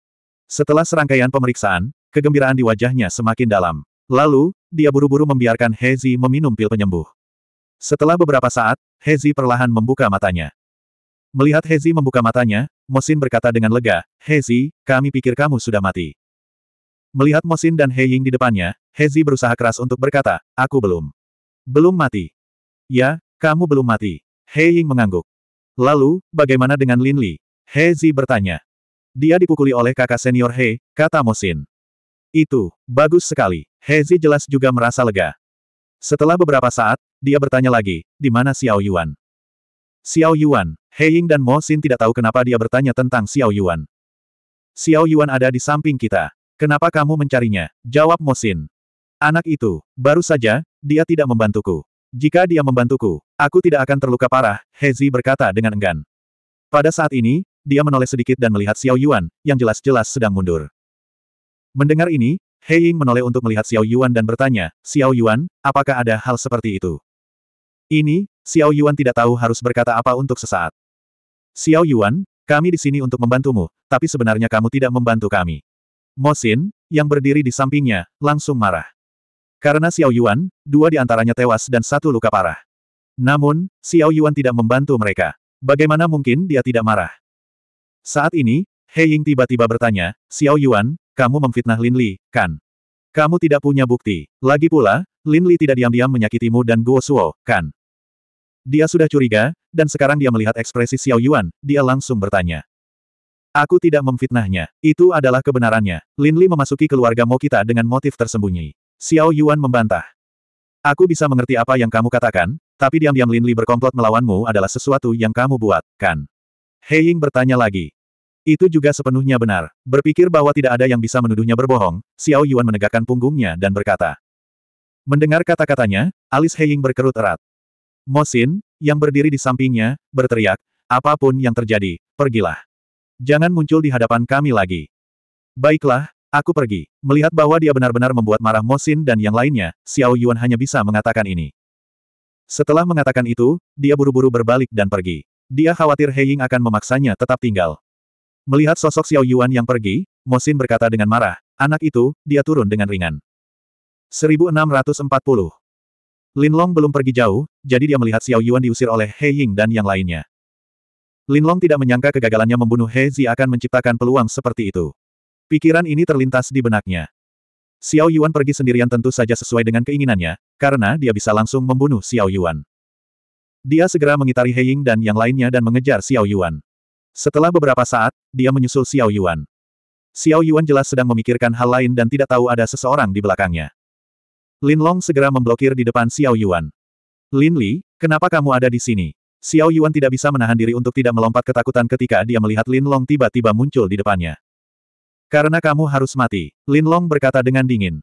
Setelah serangkaian pemeriksaan, kegembiraan di wajahnya semakin dalam. Lalu, dia buru-buru membiarkan Hezi meminum pil penyembuh. Setelah beberapa saat, Hezi perlahan membuka matanya. Melihat Hezi membuka matanya, Mosin berkata dengan lega, Hezi, kami pikir kamu sudah mati. Melihat Mosin dan He Ying di depannya, Hezi berusaha keras untuk berkata, aku belum. Belum mati. Ya, kamu belum mati. He Ying mengangguk. Lalu, bagaimana dengan Lin Li? Hezi bertanya. Dia dipukuli oleh kakak senior He, kata Mosin. Itu, bagus sekali. Hezi jelas juga merasa lega. Setelah beberapa saat, dia bertanya lagi, di mana Xiao Yuan? Xiao Yuan, He Ying dan Mo Xin tidak tahu kenapa dia bertanya tentang Xiao Yuan. Xiao Yuan ada di samping kita. Kenapa kamu mencarinya? Jawab Mo Xin. Anak itu, baru saja, dia tidak membantuku. Jika dia membantuku, aku tidak akan terluka parah, Hezi berkata dengan enggan. Pada saat ini, dia menoleh sedikit dan melihat Xiao Yuan, yang jelas-jelas sedang mundur. Mendengar ini, He Ying menoleh untuk melihat Xiao Yuan dan bertanya, Xiao Yuan, apakah ada hal seperti itu? Ini, Xiao Yuan tidak tahu harus berkata apa untuk sesaat. Xiao Yuan, kami di sini untuk membantumu, tapi sebenarnya kamu tidak membantu kami. Mosin, yang berdiri di sampingnya, langsung marah. Karena Xiao Yuan, dua di antaranya tewas dan satu luka parah. Namun, Xiao Yuan tidak membantu mereka. Bagaimana mungkin dia tidak marah? Saat ini, He Ying tiba-tiba bertanya, Xiao Yuan, kamu memfitnah Lin Li, kan? Kamu tidak punya bukti. Lagi pula, Lin Li tidak diam-diam menyakitimu dan Guo Suo, kan? Dia sudah curiga, dan sekarang dia melihat ekspresi Xiao Yuan, dia langsung bertanya. Aku tidak memfitnahnya. Itu adalah kebenarannya. Lin Li memasuki keluarga Mo kita dengan motif tersembunyi. Xiao Yuan membantah. Aku bisa mengerti apa yang kamu katakan, tapi diam-diam Lin Li berkomplot melawanmu adalah sesuatu yang kamu buat, kan? Heying bertanya lagi. Itu juga sepenuhnya benar. Berpikir bahwa tidak ada yang bisa menuduhnya berbohong, Xiao Yuan menegakkan punggungnya dan berkata. Mendengar kata-katanya, alis Heying berkerut erat. Mosin, yang berdiri di sampingnya, berteriak, apapun yang terjadi, pergilah. Jangan muncul di hadapan kami lagi. Baiklah, aku pergi. Melihat bahwa dia benar-benar membuat marah Mosin dan yang lainnya, Xiao Yuan hanya bisa mengatakan ini. Setelah mengatakan itu, dia buru-buru berbalik dan pergi. Dia khawatir Heying akan memaksanya tetap tinggal. Melihat sosok Xiao Yuan yang pergi, Mosin berkata dengan marah, anak itu, dia turun dengan ringan. 1640 Linlong belum pergi jauh, jadi dia melihat Xiao Yuan diusir oleh He Ying dan yang lainnya. Linlong tidak menyangka kegagalannya membunuh He Zi akan menciptakan peluang seperti itu. Pikiran ini terlintas di benaknya. Xiao Yuan pergi sendirian tentu saja sesuai dengan keinginannya, karena dia bisa langsung membunuh Xiao Yuan. Dia segera mengitari He Ying dan yang lainnya dan mengejar Xiao Yuan. Setelah beberapa saat, dia menyusul Xiao Yuan. Xiao Yuan jelas sedang memikirkan hal lain dan tidak tahu ada seseorang di belakangnya. Lin Long segera memblokir di depan Xiao Yuan. Lin Li, kenapa kamu ada di sini? Xiao Yuan tidak bisa menahan diri untuk tidak melompat ketakutan ketika dia melihat Lin Long tiba-tiba muncul di depannya. Karena kamu harus mati, Lin Long berkata dengan dingin.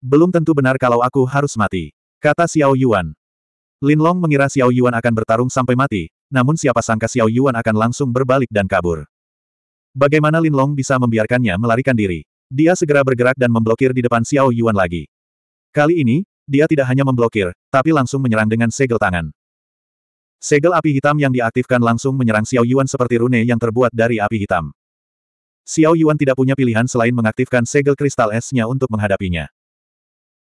Belum tentu benar kalau aku harus mati, kata Xiao Yuan. Lin Long mengira Xiao Yuan akan bertarung sampai mati, namun siapa sangka Xiao Yuan akan langsung berbalik dan kabur. Bagaimana Lin Long bisa membiarkannya melarikan diri? Dia segera bergerak dan memblokir di depan Xiao Yuan lagi. Kali ini, dia tidak hanya memblokir, tapi langsung menyerang dengan segel tangan. Segel api hitam yang diaktifkan langsung menyerang Xiao Yuan seperti rune yang terbuat dari api hitam. Xiao Yuan tidak punya pilihan selain mengaktifkan segel kristal esnya untuk menghadapinya.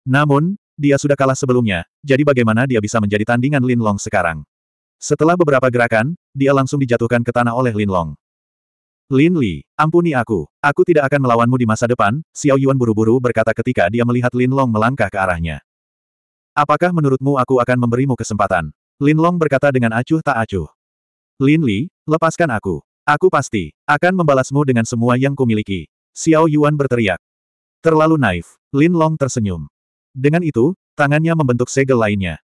Namun, dia sudah kalah sebelumnya, jadi bagaimana dia bisa menjadi tandingan Lin Long sekarang? Setelah beberapa gerakan, dia langsung dijatuhkan ke tanah oleh Lin Long. Lin Li, ampuni aku. Aku tidak akan melawanmu di masa depan, Xiao Yuan buru-buru berkata ketika dia melihat Lin Long melangkah ke arahnya. Apakah menurutmu aku akan memberimu kesempatan? Lin Long berkata dengan acuh tak acuh. Lin Li, lepaskan aku. Aku pasti akan membalasmu dengan semua yang kumiliki. Xiao Yuan berteriak. Terlalu naif. Lin Long tersenyum. Dengan itu, tangannya membentuk segel lainnya.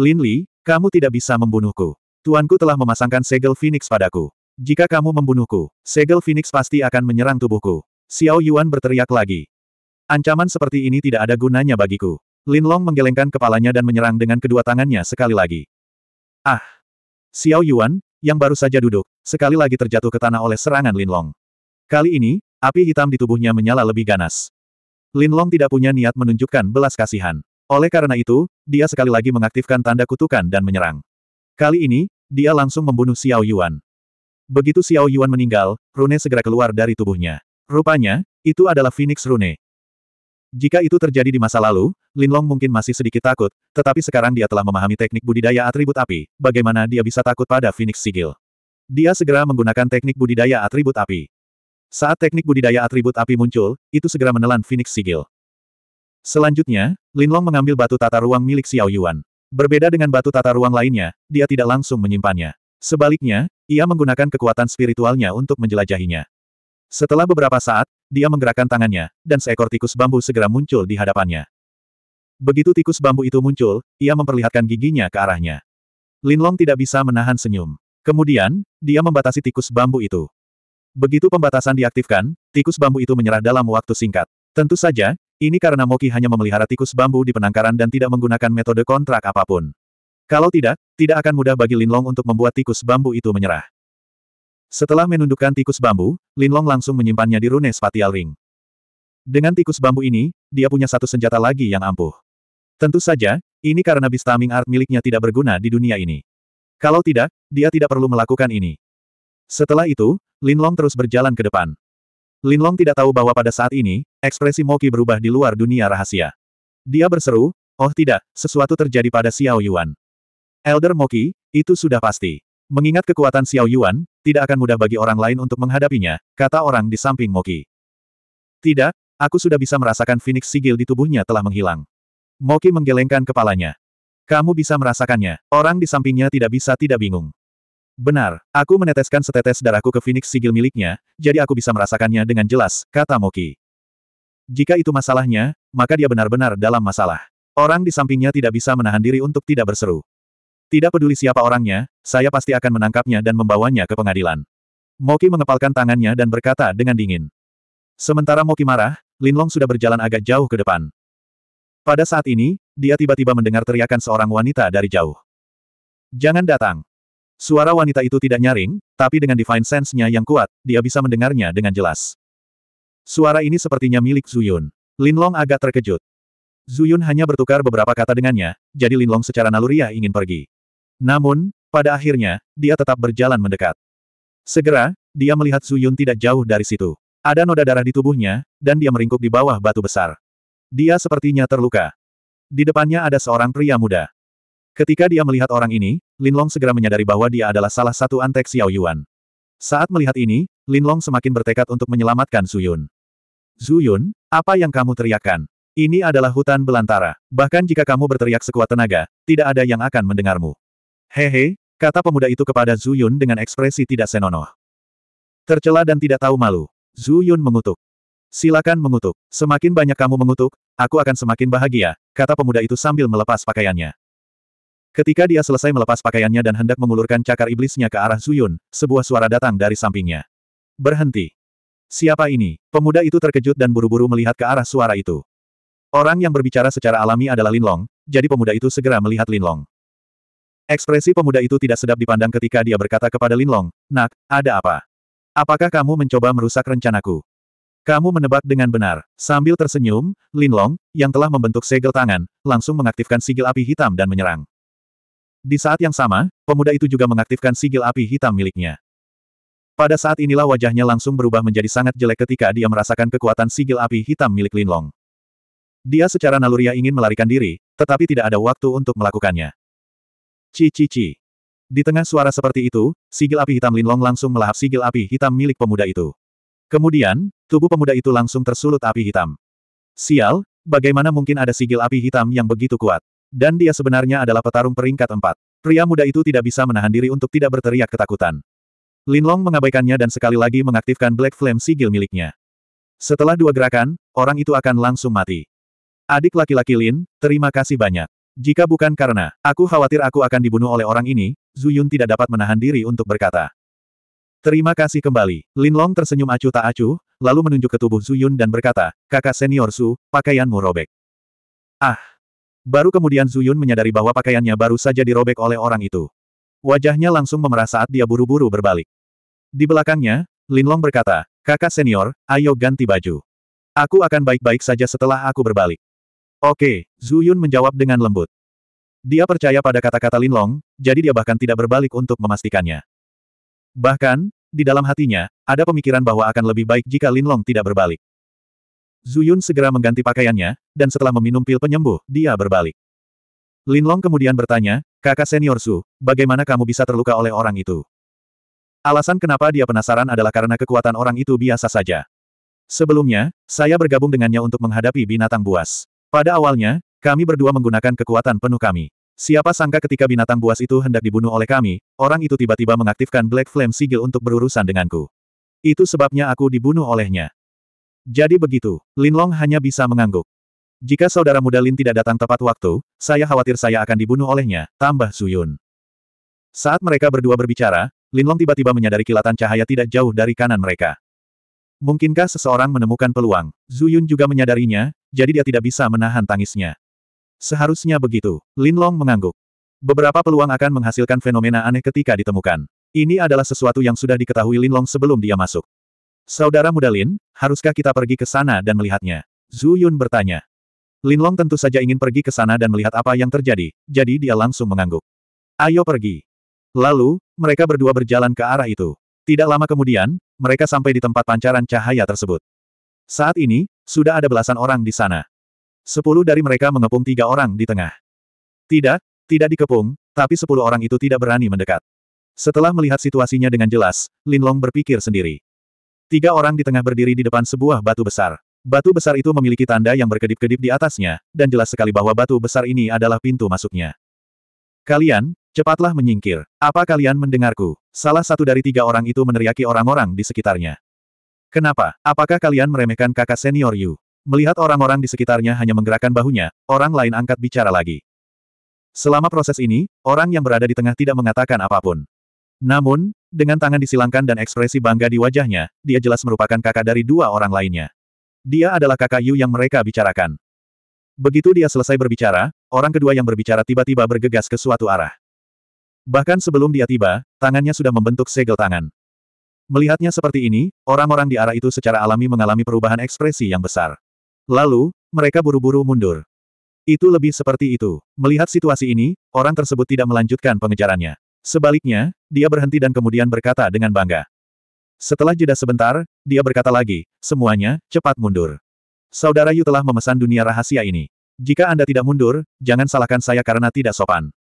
Lin Li, kamu tidak bisa membunuhku. Tuanku telah memasangkan segel Phoenix padaku. Jika kamu membunuhku, segel Phoenix pasti akan menyerang tubuhku. Xiao Yuan berteriak lagi. Ancaman seperti ini tidak ada gunanya bagiku. Lin Long menggelengkan kepalanya dan menyerang dengan kedua tangannya sekali lagi. Ah! Xiao Yuan, yang baru saja duduk, sekali lagi terjatuh ke tanah oleh serangan Lin Long. Kali ini, api hitam di tubuhnya menyala lebih ganas. Lin Long tidak punya niat menunjukkan belas kasihan. Oleh karena itu, dia sekali lagi mengaktifkan tanda kutukan dan menyerang. Kali ini, dia langsung membunuh Xiao Yuan. Begitu Xiao Yuan meninggal, Rune segera keluar dari tubuhnya. Rupanya, itu adalah Phoenix Rune. Jika itu terjadi di masa lalu, Linlong mungkin masih sedikit takut, tetapi sekarang dia telah memahami teknik budidaya atribut api, bagaimana dia bisa takut pada Phoenix Sigil. Dia segera menggunakan teknik budidaya atribut api. Saat teknik budidaya atribut api muncul, itu segera menelan Phoenix Sigil. Selanjutnya, Linlong mengambil batu tata ruang milik Xiao Yuan. Berbeda dengan batu tata ruang lainnya, dia tidak langsung menyimpannya. Sebaliknya, ia menggunakan kekuatan spiritualnya untuk menjelajahinya. Setelah beberapa saat, dia menggerakkan tangannya, dan seekor tikus bambu segera muncul di hadapannya. Begitu tikus bambu itu muncul, ia memperlihatkan giginya ke arahnya. Linlong tidak bisa menahan senyum. Kemudian, dia membatasi tikus bambu itu. Begitu pembatasan diaktifkan, tikus bambu itu menyerah dalam waktu singkat. Tentu saja, ini karena Moki hanya memelihara tikus bambu di penangkaran dan tidak menggunakan metode kontrak apapun. Kalau tidak, tidak akan mudah bagi Linlong untuk membuat tikus bambu itu menyerah. Setelah menundukkan tikus bambu, Linlong langsung menyimpannya di rune spatial ring. Dengan tikus bambu ini, dia punya satu senjata lagi yang ampuh. Tentu saja, ini karena bistaming art miliknya tidak berguna di dunia ini. Kalau tidak, dia tidak perlu melakukan ini. Setelah itu, Linlong terus berjalan ke depan. Linlong tidak tahu bahwa pada saat ini, ekspresi Moki berubah di luar dunia rahasia. Dia berseru, oh tidak, sesuatu terjadi pada Xiao Yuan. Elder Moki, itu sudah pasti. Mengingat kekuatan Xiao Yuan, tidak akan mudah bagi orang lain untuk menghadapinya, kata orang di samping Moki. Tidak, aku sudah bisa merasakan Phoenix Sigil di tubuhnya telah menghilang. Moki menggelengkan kepalanya. Kamu bisa merasakannya. Orang di sampingnya tidak bisa tidak bingung. Benar, aku meneteskan setetes darahku ke Phoenix Sigil miliknya, jadi aku bisa merasakannya dengan jelas, kata Moki. Jika itu masalahnya, maka dia benar-benar dalam masalah. Orang di sampingnya tidak bisa menahan diri untuk tidak berseru. Tidak peduli siapa orangnya, saya pasti akan menangkapnya dan membawanya ke pengadilan. Moki mengepalkan tangannya dan berkata dengan dingin. Sementara Moki marah, Linlong sudah berjalan agak jauh ke depan. Pada saat ini, dia tiba-tiba mendengar teriakan seorang wanita dari jauh. Jangan datang. Suara wanita itu tidak nyaring, tapi dengan divine sense-nya yang kuat, dia bisa mendengarnya dengan jelas. Suara ini sepertinya milik Zuyun. Linlong agak terkejut. Zuyun hanya bertukar beberapa kata dengannya, jadi Linlong secara naluriah ingin pergi. Namun, pada akhirnya, dia tetap berjalan mendekat. Segera, dia melihat Su Yun tidak jauh dari situ. Ada noda darah di tubuhnya, dan dia meringkuk di bawah batu besar. Dia sepertinya terluka. Di depannya ada seorang pria muda. Ketika dia melihat orang ini, Lin Long segera menyadari bahwa dia adalah salah satu antek Xiao Yuan. Saat melihat ini, Lin Long semakin bertekad untuk menyelamatkan Su Yun. Su Yun, apa yang kamu teriakkan? Ini adalah hutan belantara. Bahkan jika kamu berteriak sekuat tenaga, tidak ada yang akan mendengarmu. Hehe, kata pemuda itu kepada Zhu Yun dengan ekspresi tidak senonoh. Tercela dan tidak tahu malu. Zhu Yun mengutuk. Silakan mengutuk. Semakin banyak kamu mengutuk, aku akan semakin bahagia, kata pemuda itu sambil melepas pakaiannya. Ketika dia selesai melepas pakaiannya dan hendak mengulurkan cakar iblisnya ke arah Zhu Yun, sebuah suara datang dari sampingnya. Berhenti. Siapa ini? Pemuda itu terkejut dan buru-buru melihat ke arah suara itu. Orang yang berbicara secara alami adalah Linlong, jadi pemuda itu segera melihat Linlong. Ekspresi pemuda itu tidak sedap dipandang ketika dia berkata kepada Linlong, Nak, ada apa? Apakah kamu mencoba merusak rencanaku? Kamu menebak dengan benar. Sambil tersenyum, Linlong, yang telah membentuk segel tangan, langsung mengaktifkan sigil api hitam dan menyerang. Di saat yang sama, pemuda itu juga mengaktifkan sigil api hitam miliknya. Pada saat inilah wajahnya langsung berubah menjadi sangat jelek ketika dia merasakan kekuatan sigil api hitam milik Linlong. Dia secara naluriah ingin melarikan diri, tetapi tidak ada waktu untuk melakukannya. Cici-ci. Di tengah suara seperti itu, sigil api hitam Linlong langsung melahap sigil api hitam milik pemuda itu. Kemudian, tubuh pemuda itu langsung tersulut api hitam. Sial, bagaimana mungkin ada sigil api hitam yang begitu kuat? Dan dia sebenarnya adalah petarung peringkat empat. Pria muda itu tidak bisa menahan diri untuk tidak berteriak ketakutan. Linlong mengabaikannya dan sekali lagi mengaktifkan Black Flame sigil miliknya. Setelah dua gerakan, orang itu akan langsung mati. Adik laki-laki Lin, terima kasih banyak. Jika bukan karena, aku khawatir aku akan dibunuh oleh orang ini, Zuyun tidak dapat menahan diri untuk berkata. Terima kasih kembali. Linlong tersenyum acuh tak acuh, lalu menunjuk ke tubuh Zuyun dan berkata, kakak senior Su, pakaianmu robek. Ah! Baru kemudian Zuyun menyadari bahwa pakaiannya baru saja dirobek oleh orang itu. Wajahnya langsung memerah saat dia buru-buru berbalik. Di belakangnya, Linlong berkata, kakak senior, ayo ganti baju. Aku akan baik-baik saja setelah aku berbalik. Oke, Zhu Yun menjawab dengan lembut. Dia percaya pada kata-kata Lin Long, jadi dia bahkan tidak berbalik untuk memastikannya. Bahkan, di dalam hatinya, ada pemikiran bahwa akan lebih baik jika Lin Long tidak berbalik. Zuyun segera mengganti pakaiannya, dan setelah meminum pil penyembuh, dia berbalik. Lin Long kemudian bertanya, kakak senior Su, bagaimana kamu bisa terluka oleh orang itu? Alasan kenapa dia penasaran adalah karena kekuatan orang itu biasa saja. Sebelumnya, saya bergabung dengannya untuk menghadapi binatang buas. Pada awalnya, kami berdua menggunakan kekuatan penuh kami. Siapa sangka ketika binatang buas itu hendak dibunuh oleh kami, orang itu tiba-tiba mengaktifkan Black Flame Sigil untuk berurusan denganku. Itu sebabnya aku dibunuh olehnya. Jadi begitu, Lin Long hanya bisa mengangguk. Jika saudara muda Lin tidak datang tepat waktu, saya khawatir saya akan dibunuh olehnya, tambah Suyun. Saat mereka berdua berbicara, Lin Long tiba-tiba menyadari kilatan cahaya tidak jauh dari kanan mereka. Mungkinkah seseorang menemukan peluang? Zuyun juga menyadarinya, jadi dia tidak bisa menahan tangisnya. Seharusnya begitu, Lin Long mengangguk. Beberapa peluang akan menghasilkan fenomena aneh ketika ditemukan. Ini adalah sesuatu yang sudah diketahui Lin Long sebelum dia masuk. Saudara muda Lin, haruskah kita pergi ke sana dan melihatnya? Zhu Yun bertanya. Lin Long tentu saja ingin pergi ke sana dan melihat apa yang terjadi, jadi dia langsung mengangguk. Ayo pergi. Lalu, mereka berdua berjalan ke arah itu. Tidak lama kemudian, mereka sampai di tempat pancaran cahaya tersebut. Saat ini, sudah ada belasan orang di sana. Sepuluh dari mereka mengepung tiga orang di tengah. Tidak, tidak dikepung, tapi sepuluh orang itu tidak berani mendekat. Setelah melihat situasinya dengan jelas, Lin Long berpikir sendiri. Tiga orang di tengah berdiri di depan sebuah batu besar. Batu besar itu memiliki tanda yang berkedip-kedip di atasnya, dan jelas sekali bahwa batu besar ini adalah pintu masuknya. Kalian, cepatlah menyingkir. Apa kalian mendengarku? Salah satu dari tiga orang itu meneriaki orang-orang di sekitarnya. Kenapa? Apakah kalian meremehkan kakak senior Yu? Melihat orang-orang di sekitarnya hanya menggerakkan bahunya, orang lain angkat bicara lagi. Selama proses ini, orang yang berada di tengah tidak mengatakan apapun. Namun, dengan tangan disilangkan dan ekspresi bangga di wajahnya, dia jelas merupakan kakak dari dua orang lainnya. Dia adalah kakak Yu yang mereka bicarakan. Begitu dia selesai berbicara, orang kedua yang berbicara tiba-tiba bergegas ke suatu arah. Bahkan sebelum dia tiba, tangannya sudah membentuk segel tangan. Melihatnya seperti ini, orang-orang di arah itu secara alami mengalami perubahan ekspresi yang besar. Lalu, mereka buru-buru mundur. Itu lebih seperti itu. Melihat situasi ini, orang tersebut tidak melanjutkan pengejarannya. Sebaliknya, dia berhenti dan kemudian berkata dengan bangga. Setelah jeda sebentar, dia berkata lagi, semuanya, cepat mundur. Saudara Yu telah memesan dunia rahasia ini. Jika Anda tidak mundur, jangan salahkan saya karena tidak sopan.